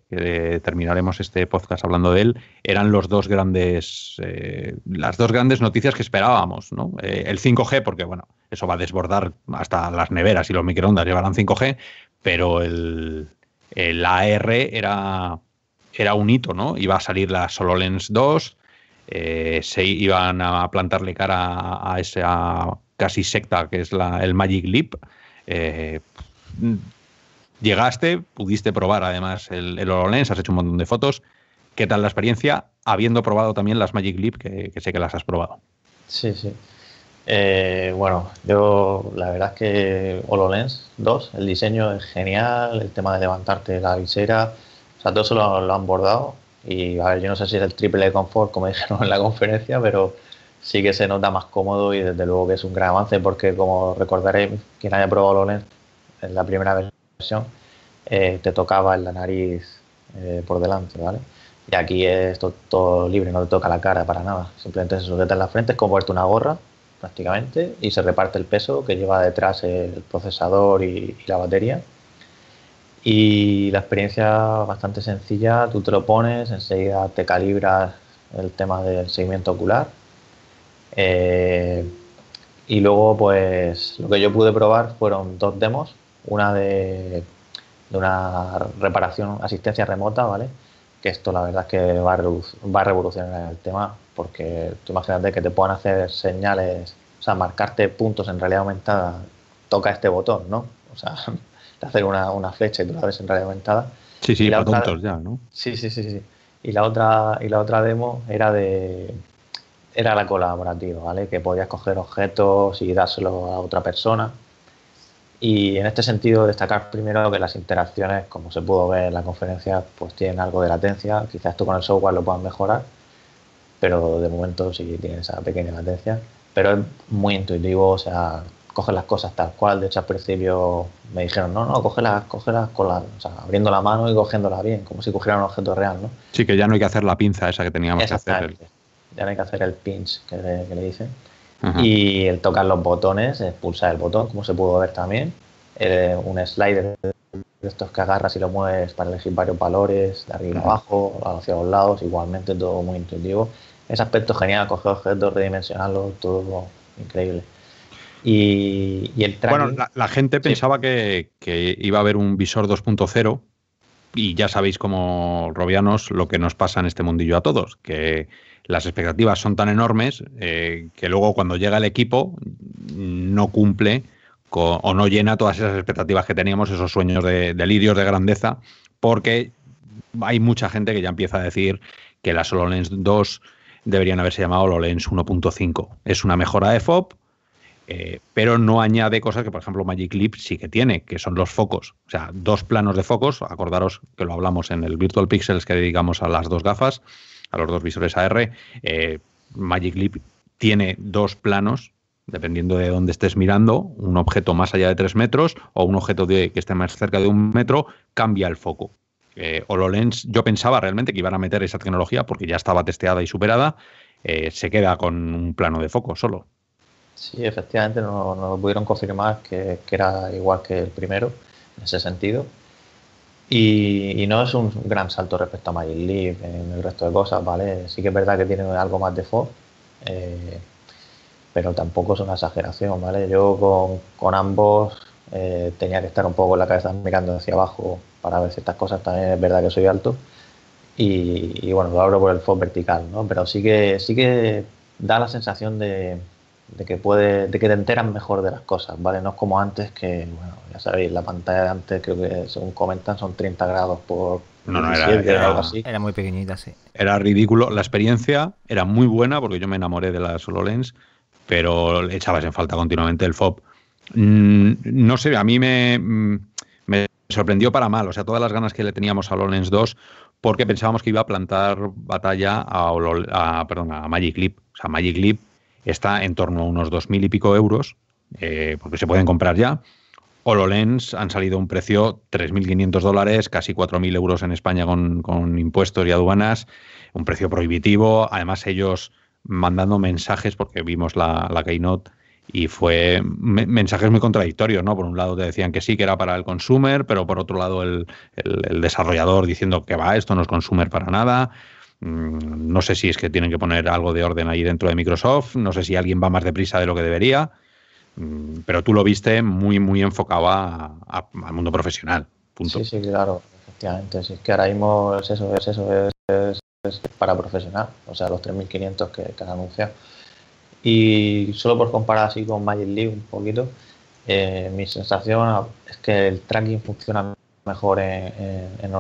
eh, terminaremos este podcast hablando de él, eran los dos grandes, eh, las dos grandes noticias que esperábamos. ¿no? Eh, el 5G, porque bueno, eso va a desbordar hasta las neveras y los microondas llevarán 5G, pero el, AR era, era un hito, ¿no? Iba a salir la SoloLens 2, se iban a plantarle cara a, esa casi secta que es el Magic Leap Llegaste, pudiste probar además el, HoloLens, has hecho un montón de fotos. ¿Qué tal la experiencia? Habiendo probado también las Magic Leap, que, sé que las has probado. Sí, sí. Eh, bueno, yo la verdad es que HoloLens 2, el diseño es genial, el tema de levantarte la visera, o sea, todo eso lo, han bordado. Y a ver, yo no sé si es el triple de confort, como dijeron en la conferencia, pero sí que se nota más cómodo y desde luego que es un gran avance, porque como recordaréis, quien haya probado HoloLens en la primera vez eh, te tocaba en la nariz eh, por delante, Y aquí es todo, libre, no te toca la cara para nada. Simplemente se sujeta en la frente, es como verte una gorra prácticamente y se reparte el peso que lleva detrás el procesador y, la batería. Y la experiencia bastante sencilla, tú te lo pones, enseguida te calibras el tema del seguimiento ocular. Eh, y luego, pues lo que yo pude probar fueron dos demos una de, una reparación, asistencia remota, ¿vale? Que esto la verdad es que va a, revolucionar el tema, porque tú imagínate que te puedan hacer señales, o sea, marcarte puntos en realidad aumentada, toca este botón, ¿no? O sea, te hacen una, una flecha y tú la ves en realidad aumentada. Sí, sí, ya, ¿no? Sí, sí, sí, sí. Y la otra, y la otra demo era de era la colaborativa, ¿vale? Que podías coger objetos y dárselo a otra persona y en este sentido, destacar primero que las interacciones, como se pudo ver en la conferencia, pues tienen algo de latencia. Quizás tú con el software lo puedan mejorar, pero de momento sí tiene esa pequeña latencia. Pero es muy intuitivo, o sea, coge las cosas tal cual. De hecho, al principio me dijeron, no, no, cógelas, cógelas con la, abriendo la mano y cogiéndola bien, como si cogieran un objeto real, ¿no? Sí, que ya no hay que hacer la pinza esa que teníamos que hacer. Ya no hay que hacer el pinch que que le dicen y el tocar los botones, pulsar el botón, como se pudo ver también, un slider de estos que agarras y lo mueves para elegir varios valores, de arriba abajo, hacia los lados, igualmente, todo muy intuitivo. Es aspecto genial, coger objetos, redimensionarlo, todo increíble. Y, el Bueno, la, gente pensaba que, que iba a haber un visor 2.0 y ya sabéis como robianos lo que nos pasa en este mundillo a todos, que las expectativas son tan enormes eh, que luego cuando llega el equipo no cumple o no llena todas esas expectativas que teníamos, esos sueños de delirios de grandeza, porque hay mucha gente que ya empieza a decir que las HoloLens 2 deberían haberse llamado HoloLens 1.5. Es una mejora de FOP eh, pero no añade cosas que, por ejemplo, Magic Leap sí que tiene, que son los focos. O sea, dos planos de focos, acordaros que lo hablamos en el Virtual Pixels que dedicamos a las dos gafas, a los dos visores AR. Eh, Magic Leap tiene dos planos dependiendo de dónde estés mirando, un objeto más allá de tres metros o un objeto de, que esté más cerca de un metro, cambia el foco. Eh, HoloLens, yo pensaba realmente que iban a meter esa tecnología porque ya estaba testeada y superada, eh, se queda con un plano de foco solo. Sí, efectivamente, nos no lo pudieron confirmar que, era igual que el primero en ese sentido. Y, no es un gran salto respecto a Magic Leap en eh, el resto de cosas, ¿vale? Sí que es verdad que tiene algo más de fo eh, pero tampoco es una exageración, ¿vale? Yo con, ambos eh, tenía que estar un poco en la cabeza mirando hacia abajo para ver si estas cosas, también es verdad que soy alto. Y, bueno, lo abro por el FOB vertical, ¿no? Pero sí que, sí que da la sensación de, de que puede, de que te enteras mejor de las cosas, ¿vale? No es como antes que, bueno, ya sabéis, la pantalla de antes creo que según comentan son 30 grados por no, no, era, era muy pequeñita, sí. Era ridículo. La experiencia era muy buena porque yo me enamoré de solo lens pero echabas en falta continuamente el FOB. Mm, no sé, a mí me, mm, me sorprendió para mal. O sea, todas las ganas que le teníamos a HoloLens 2 porque pensábamos que iba a plantar batalla a, perdón, a Magic Leap. O sea, Magic Leap está en torno a unos 2.000 y pico euros, eh, porque se pueden comprar ya. HoloLens han salido a un precio 3.500 dólares, casi 4.000 euros en España con, impuestos y aduanas, un precio prohibitivo. Además, ellos mandando mensajes, porque vimos la, la Keynote, y fue mensajes muy contradictorios, ¿no? Por un lado te decían que sí, que era para el consumer, pero por otro lado el, el desarrollador diciendo que va, esto no es consumer para nada. Mm, no sé si es que tienen que poner algo de orden ahí dentro de Microsoft, no sé si alguien va más deprisa de lo que debería, mm, pero tú lo viste muy, muy enfocado al mundo profesional. Sí, sí, claro, efectivamente. es que ahora mismo es eso, es eso, es, para profesional, o sea, los 3.500 que, que han anunciado. Y solo por comparar así con Magic League un poquito, eh, mi sensación es que el tracking funciona mejor en, en, en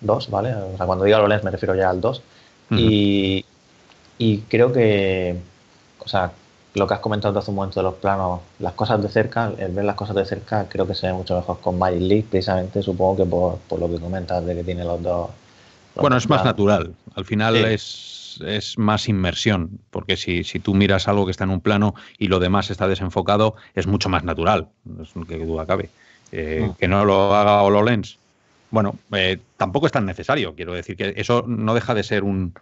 dos, ¿vale? O sea, cuando digo HoloLens me refiero ya al 2. y, creo que, o sea, lo que has comentado hace un momento de los planos, las cosas de cerca, el ver las cosas de cerca creo que se ve mucho mejor con Magic League, precisamente supongo que por, lo que comentas de que tiene los dos... bueno, es más natural. Al final es más inmersión, porque si, tú miras algo que está en un plano y lo demás está desenfocado, es mucho más natural, es que duda cabe. Eh, mm. Que no lo haga HoloLens, bueno, eh, tampoco es tan necesario. Quiero decir que eso no deja de ser un,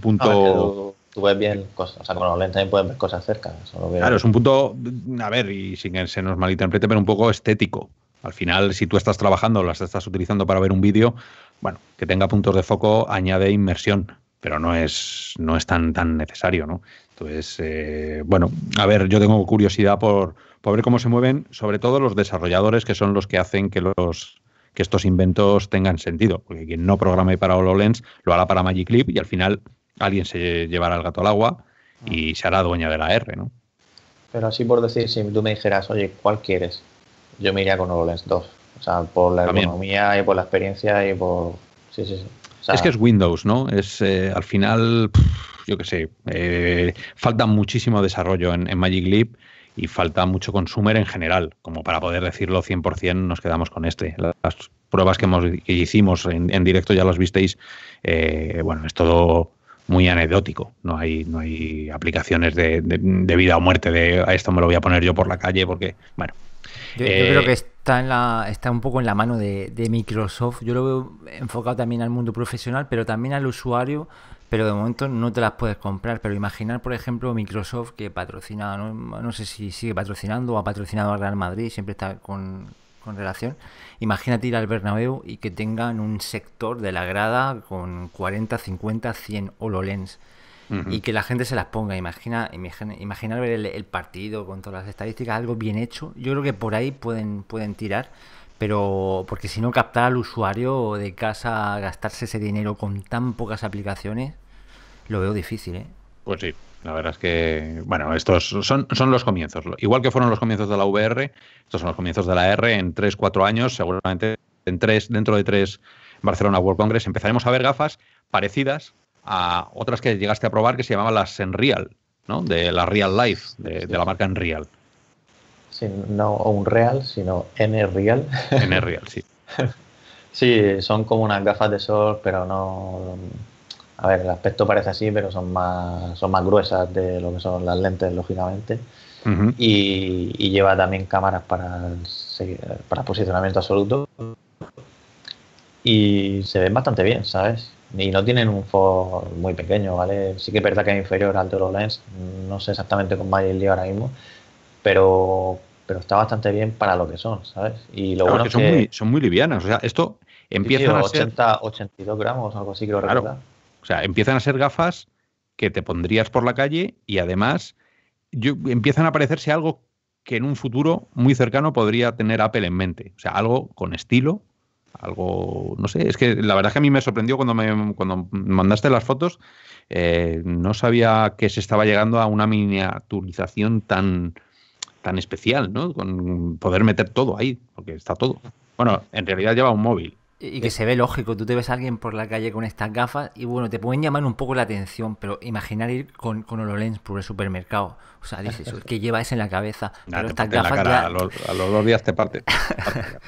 punto. tú, ves bien cosas, o sea, con los lentes también puedes ver cosas cerca. claro, es un punto, a ver, y sin que se nos malinterprete, pero un poco estético. Al final, si tú estás trabajando, las estás utilizando para ver un vídeo, bueno, que tenga puntos de foco añade inmersión, pero no es, no es tan, tan necesario, ¿no? Entonces, eh, bueno, a ver, yo tengo curiosidad por ver cómo se mueven, sobre todo los desarrolladores, que son los que hacen que los, que estos inventos tengan sentido, porque quien no programe para HoloLens lo hará para Magic Leap y al final alguien se llevará el gato al agua y ah. se hará dueña de la R, ¿no? Pero así por decir, si tú me dijeras, oye, ¿cuál quieres? Yo me iría con HoloLens 2. O sea, por la economía y por la experiencia y por... Sí, sí, sí. es que es Windows, ¿no? Es eh, al final, yo qué sé, eh, falta muchísimo desarrollo en, en Magic Leap y falta mucho consumer en general, como para poder decirlo 100% nos quedamos con este. Las pruebas que, hemos, que hicimos en, directo ya las visteis, eh, bueno, es todo muy anecdótico, no hay, no hay aplicaciones de, vida o muerte de a ah, esto me lo voy a poner yo por la calle porque, bueno. Yo, creo eh, que está, en la, está un poco en la mano de, de Microsoft, yo lo veo enfocado también al mundo profesional, pero también al usuario pero de momento no te las puedes comprar. Pero imaginar, por ejemplo, Microsoft que patrocina, no, sé si sigue patrocinando o ha patrocinado al Real Madrid, siempre está con, con relación. Imagínate ir al Bernabéu y que tengan un sector de la grada con 40, 50, 100 HoloLens. Y que la gente se las ponga. Imagina, imagina, ver el, el, partido con todas las estadísticas, algo bien hecho. Yo creo que por ahí pueden, pueden tirar pero porque si no captar al usuario de casa, gastarse ese dinero con tan pocas aplicaciones, lo veo difícil, ¿eh? Pues sí, la verdad es que, bueno, estos son, los comienzos. Igual que fueron los comienzos de la VR, estos son los comienzos de la R en 3, 4 años, seguramente en tres, dentro de 3 Barcelona World Congress empezaremos a ver gafas parecidas a otras que llegaste a probar que se llamaban las Enreal, ¿no? De la Real Life, de, de la marca Enreal sino no real, sino N-Real. N-Real, sí. sí, son como unas gafas de sol, pero no... A ver, el aspecto parece así, pero son más, son más gruesas de lo que son las lentes, lógicamente. y, lleva también cámaras para, para posicionamiento absoluto. Y se ven bastante bien, ¿sabes? Y no tienen un for muy pequeño, ¿vale? Sí que es verdad que es inferior al de los Lens, no sé exactamente cómo va el día ahora mismo, pero, pero está bastante bien para lo que son, ¿sabes? Y lo son, muy, livianas, o sea, esto empieza. a 80, 82 gramos, algo así, claro. O sea, empiezan a ser gafas que te pondrías por la calle y además yo, empiezan a parecerse algo que en un futuro muy cercano podría tener Apple en mente. O sea, algo con estilo, algo, no sé, es que la verdad es que a mí me sorprendió cuando me cuando mandaste las fotos, eh, no sabía que se estaba llegando a una miniaturización tan, tan especial, ¿no? Con poder meter todo ahí, porque está todo. Bueno, en realidad lleva un móvil. Y que se ve lógico, tú te ves a alguien por la calle con estas gafas y bueno, te pueden llamar un poco la atención, pero imaginar ir con, con HoloLens por el supermercado, o sea, dices, ¿qué lleva eso en la cabeza? pero estas gafas a, los, dos días te parte.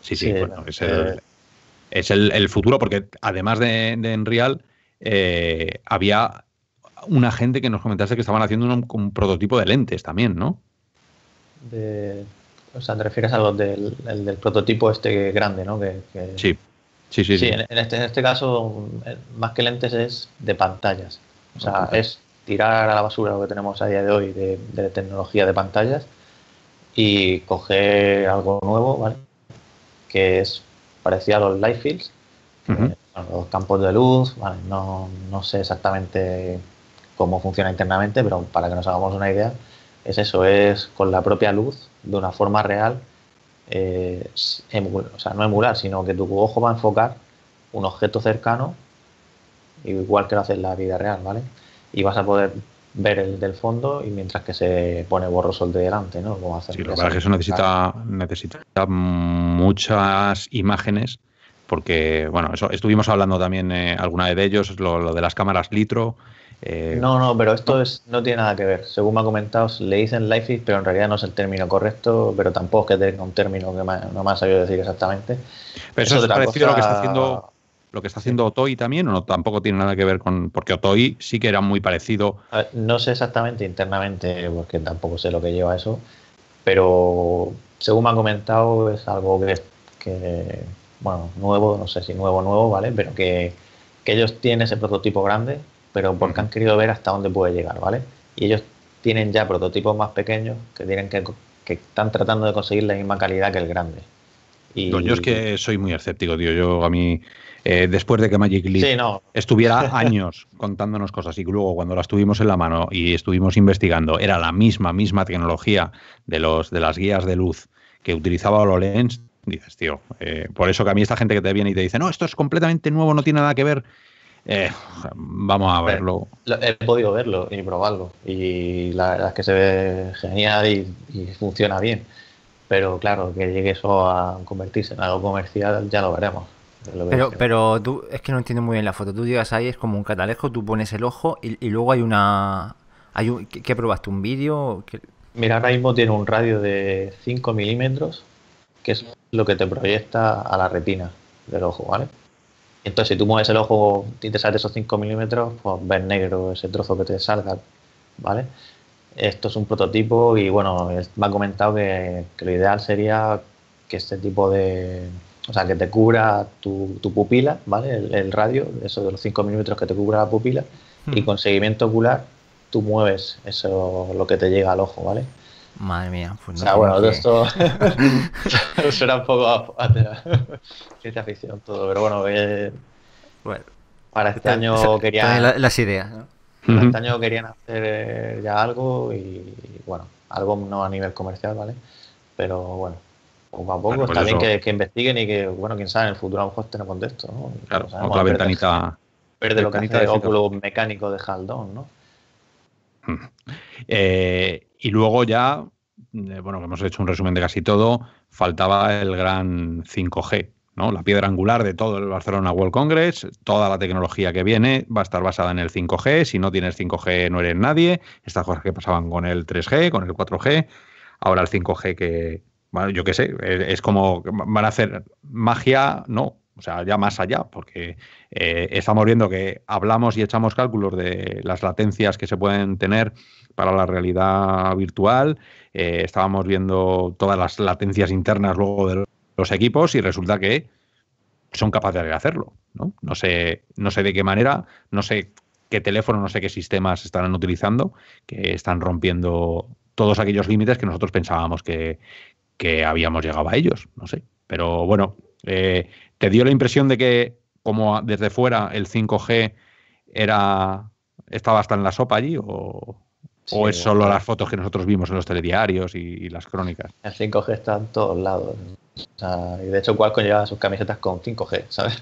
Sí, sí, bueno, es eh. el, futuro porque además de, en real eh, había una gente que nos comentase que estaban haciendo un, prototipo de lentes también, ¿no? o sea, te refieres a los del, del prototipo este grande, ¿no? Sí. Sí, sí, sí. En, este, en, este, caso, eh, más que lentes es de pantallas. O sea, es tirar a la basura lo que tenemos a día de hoy de, tecnología de pantallas y coger algo nuevo, ¿vale? Que es parecido a los light fields, los campos de luz, ¿vale? no, no, sé exactamente cómo funciona internamente, pero para que nos hagamos una idea, es eso, es con la propia luz, de una forma real, eh, o sea, no emular, sino que tu ojo va a enfocar un objeto cercano, igual que lo hace en la vida real, ¿vale? Y vas a poder ver el del fondo y mientras que se pone borroso el de delante, ¿no? sí, lo que eso necesita, necesita muchas imágenes porque, bueno, eso estuvimos hablando también eh, alguna de ellos, lo, de las cámaras litro, eh, no, no, pero esto es, no tiene nada que ver. Según me ha comentado, le dicen life pero en realidad no es el término correcto, pero tampoco es que tenga un término que no me ha sabido decir exactamente. Pero eso, es parecido a lo que está haciendo lo también, o no, tampoco tiene nada que ver con. Porque Otoy sí que era muy parecido. no sé exactamente internamente, porque tampoco sé lo que lleva eso, pero según me ha comentado, es algo que, que bueno, nuevo, no sé si nuevo, nuevo, ¿vale? Pero que, que ellos tienen ese prototipo grande pero porque han querido ver hasta dónde puede llegar, ¿vale? Y ellos tienen ya prototipos más pequeños que tienen que, están tratando de conseguir la misma calidad que el grande. Y... yo es que soy muy escéptico, tío. Yo a mí, eh, después de que Magic Leap estuviera años contándonos cosas y luego cuando las tuvimos en la mano y estuvimos investigando, era la misma, misma tecnología de, los, de las guías de luz que utilizaba HoloLens, dices, tío, eh, por eso que a mí esta gente que te viene y te dice, no, esto es completamente nuevo, no tiene nada que ver, eh, vamos a verlo. He podido verlo y probarlo. Y la verdad es que se ve genial y, funciona bien. Pero claro, que llegue eso a convertirse en algo comercial, ya lo veremos. pero, tú, es que no entiendo muy bien la foto. Tú llegas ahí, es como un catalejo, tú pones el ojo y, luego hay una. Hay un, ¿qué, probaste? ¿Un vídeo? Mira, ahora mismo tiene un radio de 5 milímetros, que es lo que te proyecta a la retina del ojo, ¿vale? Entonces, si tú mueves el ojo y te sales esos 5 milímetros, pues ves negro ese trozo que te salga, ¿vale? Esto es un prototipo y, bueno, me ha comentado que, lo ideal sería que este tipo de... O sea, que te cubra tu, pupila, ¿vale? El, radio, eso de los 5 milímetros que te cubra la pupila. Y hmm. con seguimiento ocular, tú mueves eso, lo que te llega al ojo, ¿vale? Madre mía, pues no. O sea, bueno, que... esto suena un poco a, a, todo, pero bueno, eh... bueno para este año querían. las ideas, ¿no? Para este año querían hacer eh, ya algo y bueno, algo no a nivel comercial, ¿vale? Pero bueno, poco a poco, está pues bien que, investiguen y que, bueno, quién sabe, en el futuro a lo mejor tenemos de esto, ¿no? Claro, no la ventanita. Ver de lo que hace el óculo mecánico de Haldón, ¿no? Mm. Eh, y luego ya, eh, bueno, hemos hecho un resumen de casi todo, faltaba el gran 5G, ¿no? La piedra angular de todo el Barcelona World Congress, toda la tecnología que viene va a estar basada en el 5G, si no tienes 5G no eres nadie, estas cosas que pasaban con el 3G, con el 4G, ahora el 5G que, bueno, yo qué sé, es, como van a hacer magia, no, o sea, ya más allá, porque eh, estamos viendo que hablamos y echamos cálculos de las latencias que se pueden tener para la realidad virtual, eh, estábamos viendo todas las latencias internas luego de los equipos y resulta que son capaces de hacerlo, ¿no? sé, no sé de qué manera, no sé qué teléfono, no sé qué sistemas estarán utilizando, que están rompiendo todos aquellos límites que nosotros pensábamos que, habíamos llegado a ellos, no sé. Pero bueno, eh, ¿Te dio la impresión de que, como desde fuera, el 5G era estaba hasta en la sopa allí? ¿O, es solo las fotos que nosotros vimos en los telediarios y, las crónicas? El 5G está en todos lados. y de hecho Qualcomm lleva sus camisetas con 5G, ¿sabes?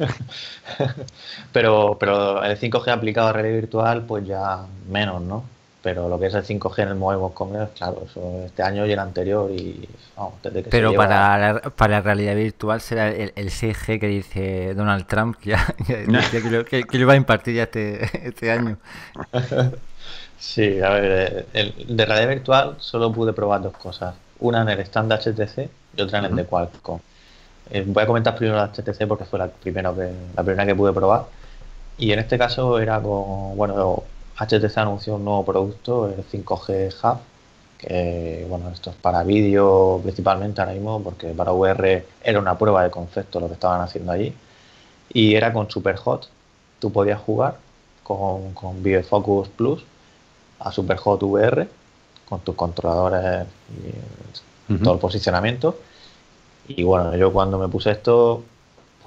pero, pero el 5G aplicado a realidad virtual, pues ya menos, ¿no? pero lo que es el 5G en el Mobile World claro, eso este año y el anterior y Pero para, para la realidad virtual será el, el 6G que dice Donald Trump, que, ya, que, que, va a impartir ya este, este año. sí, a ver, de realidad virtual solo pude probar dos cosas, una en el stand HTC y otra en el de Qualcomm. Eh, voy a comentar primero la HTC porque fue la primera que, la primera que pude probar. Y en este caso era con, bueno, HTC anunció un nuevo producto, el 5G Hub, que bueno, esto es para vídeo principalmente ahora mismo, porque para VR era una prueba de concepto lo que estaban haciendo allí, y era con Superhot, tú podías jugar con, con Focus Plus a Superhot VR, con tus controladores y todo el posicionamiento, y bueno, yo cuando me puse esto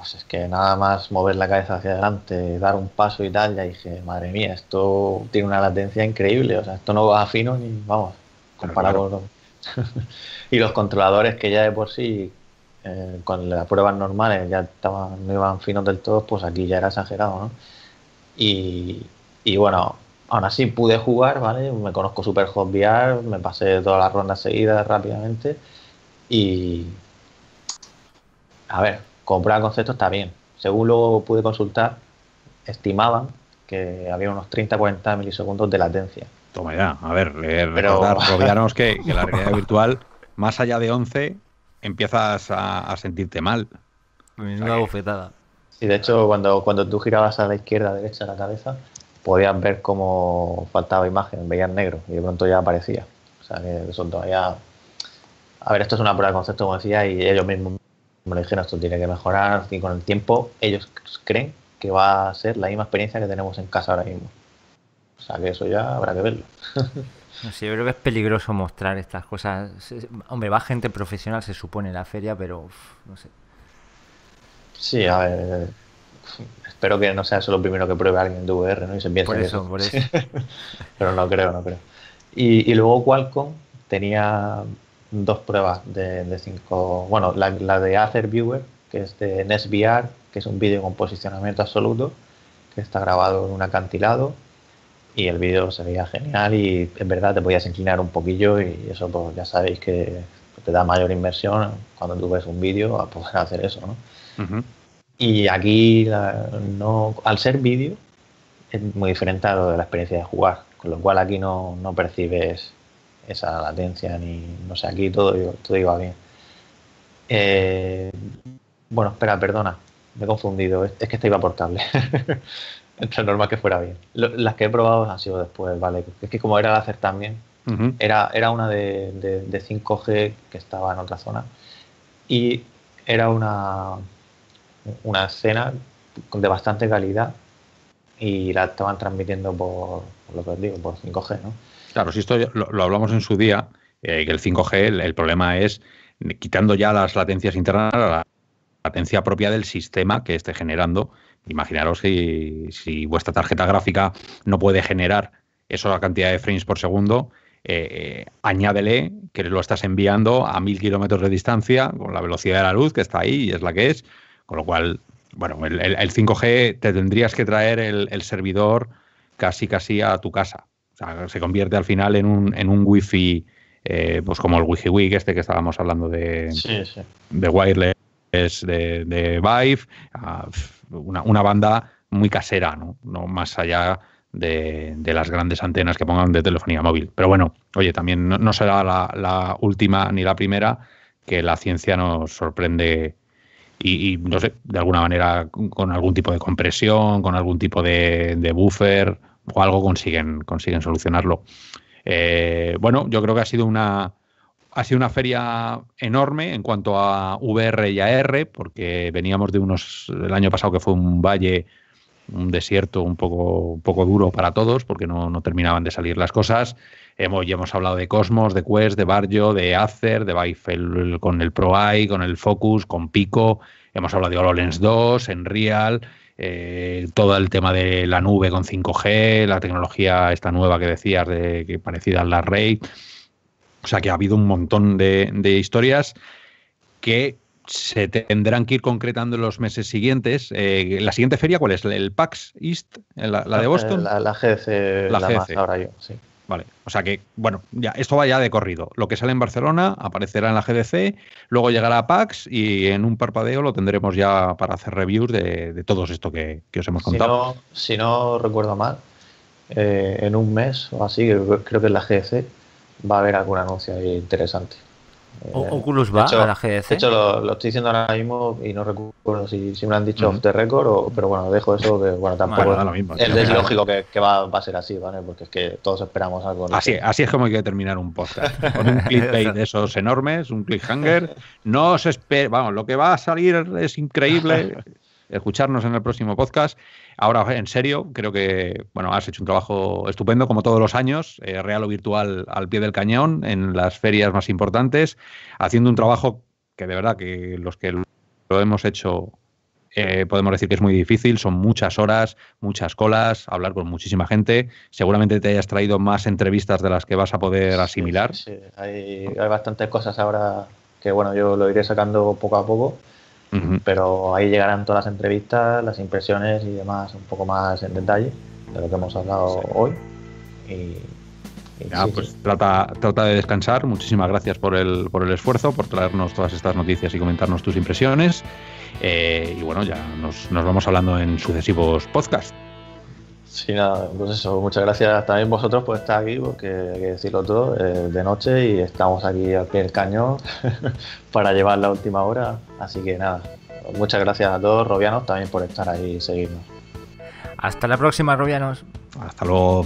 pues es que nada más mover la cabeza hacia adelante, dar un paso y tal, ya dije, madre mía, esto tiene una latencia increíble, o sea, esto no va fino ni, vamos, comparado y los controladores que ya de por sí, eh, con las pruebas normales, ya estaban, no iban finos del todo, pues aquí ya era exagerado, ¿no? Y, bueno, aún así pude jugar, ¿vale? Me conozco Super Hot me pasé todas las rondas seguidas rápidamente y... A ver, de conceptos está bien. Según luego pude consultar, estimaban que había unos 30-40 milisegundos de latencia. Toma ya, a ver, eh, Pero... que, la realidad virtual, más allá de 11, empiezas a, sentirte mal. Una bofetada. de hecho, cuando, cuando tú girabas a la izquierda, a la derecha, la cabeza, podías ver cómo faltaba imagen, veían negro y de pronto ya aparecía. O sea, que son todavía. A ver, esto es una prueba de concepto, como decía, y ellos mismos como le esto tiene que mejorar y con el tiempo ellos creen que va a ser la misma experiencia que tenemos en casa ahora mismo. O sea que eso ya habrá que verlo. No yo creo que es peligroso mostrar estas cosas. Hombre, va gente profesional, se supone, en la feria, pero no sé. Sí, a ver. Espero que no sea eso lo primero que pruebe alguien de VR, ¿no? se por eso, por eso. pero no creo, no creo. Y, y luego Qualcomm tenía dos pruebas de, cinco, bueno, la, de Acer Viewer, que es de NESVR, que es un vídeo con posicionamiento absoluto, que está grabado en un acantilado y el vídeo sería genial y en verdad te podías inclinar un poquillo y eso pues ya sabéis que te da mayor inversión cuando tú ves un vídeo a poder hacer eso, ¿no? Y aquí no, al ser vídeo es muy diferente a lo de la experiencia de jugar, con lo cual aquí no, no percibes esa latencia ni no sé, aquí todo, todo iba bien. Eh, bueno, espera, perdona, me he confundido, es, que esta iba por cable. Entre normal que fuera bien. las que he probado han sido después, vale. Es que como era hacer también, era, era una de, 5G que estaba en otra zona y era una, una escena de bastante calidad y la estaban transmitiendo por, lo que digo, por 5G, ¿no? Claro, si esto lo, hablamos en su día, eh, que el 5G, el, problema es quitando ya las latencias internas, la latencia propia del sistema que esté generando. Imaginaros si, si vuestra tarjeta gráfica no puede generar esa cantidad de frames por segundo, eh, eh, añádele que lo estás enviando a mil kilómetros de distancia con la velocidad de la luz que está ahí y es la que es. Con lo cual, bueno, el, 5G te tendrías que traer el servidor casi casi a tu casa se convierte al final en un, en un wifi, eh, pues como el wifi este que estábamos hablando de, de wireless, de, de Vive, una, banda muy casera, ¿no? no más allá de, las grandes antenas que pongan de telefonía móvil. Pero bueno, oye, también no, será la, última ni la primera que la ciencia nos sorprende y, no sé, de alguna manera con algún tipo de compresión, con algún tipo de, de buffer o algo consiguen, consiguen solucionarlo. Eh, bueno, yo creo que ha sido una, ha sido una feria enorme en cuanto a VR y AR, porque veníamos de unos, el año pasado que fue un valle, un desierto un poco, un poco duro para todos, porque no, terminaban de salir las cosas. Hemos, hemos hablado de Cosmos, de Quest, de Barrio, de Acer, de Bifel con el Eye, con el Focus, con Pico. Hemos hablado de HoloLens 2, en Real eh, todo el tema de la nube con 5G, la tecnología esta nueva que decías, de, que parecida a la RAID. O sea que ha habido un montón de, historias que se tendrán que ir concretando en los meses siguientes. Eh, ¿La siguiente feria cuál es? ¿El PAX East? ¿La, la de Boston? La, la, la GC. ahora yo, sí. Vale, o sea que, bueno, ya, esto va ya de corrido. Lo que sale en Barcelona aparecerá en la GDC, luego llegará a PAX y en un parpadeo lo tendremos ya para hacer reviews de, todo esto que, os hemos contado. Si no, recuerdo mal, eh, en un mes o así, creo que en la GDC va a haber algún anuncio interesante. Eh, Oculus va la GDC. De hecho, lo, estoy diciendo ahora mismo y no recuerdo si, me han dicho off the record, pero bueno, dejo eso bueno, tampoco es, lógico que, va, a ser así, ¿vale? Porque es que todos esperamos algo. Así, así es como hay que terminar un podcast, con un clickbait de esos enormes, un clickhanger No os espera, vamos, lo que va a salir es increíble. Escucharnos en el próximo podcast. Ahora, en serio, creo que bueno, has hecho un trabajo estupendo, como todos los años, eh, real o virtual al pie del cañón, en las ferias más importantes, haciendo un trabajo que de verdad que los que lo hemos hecho eh, podemos decir que es muy difícil, son muchas horas, muchas colas, hablar con muchísima gente. Seguramente te hayas traído más entrevistas de las que vas a poder asimilar. Sí, Hay, hay, bastantes cosas ahora que, bueno, yo lo iré sacando poco a poco. Pero ahí llegarán todas las entrevistas, las impresiones y demás un poco más en detalle de lo que hemos hablado hoy. Y, ya, pues Trata, trata de descansar. Muchísimas gracias por el, por el esfuerzo, por traernos todas estas noticias y comentarnos tus impresiones. Eh, y bueno, ya nos, nos vamos hablando en sucesivos podcasts. Sí, nada, pues eso, muchas gracias también vosotros por estar aquí, porque hay que decirlo todo, eh, de noche y estamos aquí al pie del cañón para llevar la última hora, así que nada, muchas gracias a todos, Robianos, también por estar ahí y seguirnos. Hasta la próxima, Robianos. Hasta luego.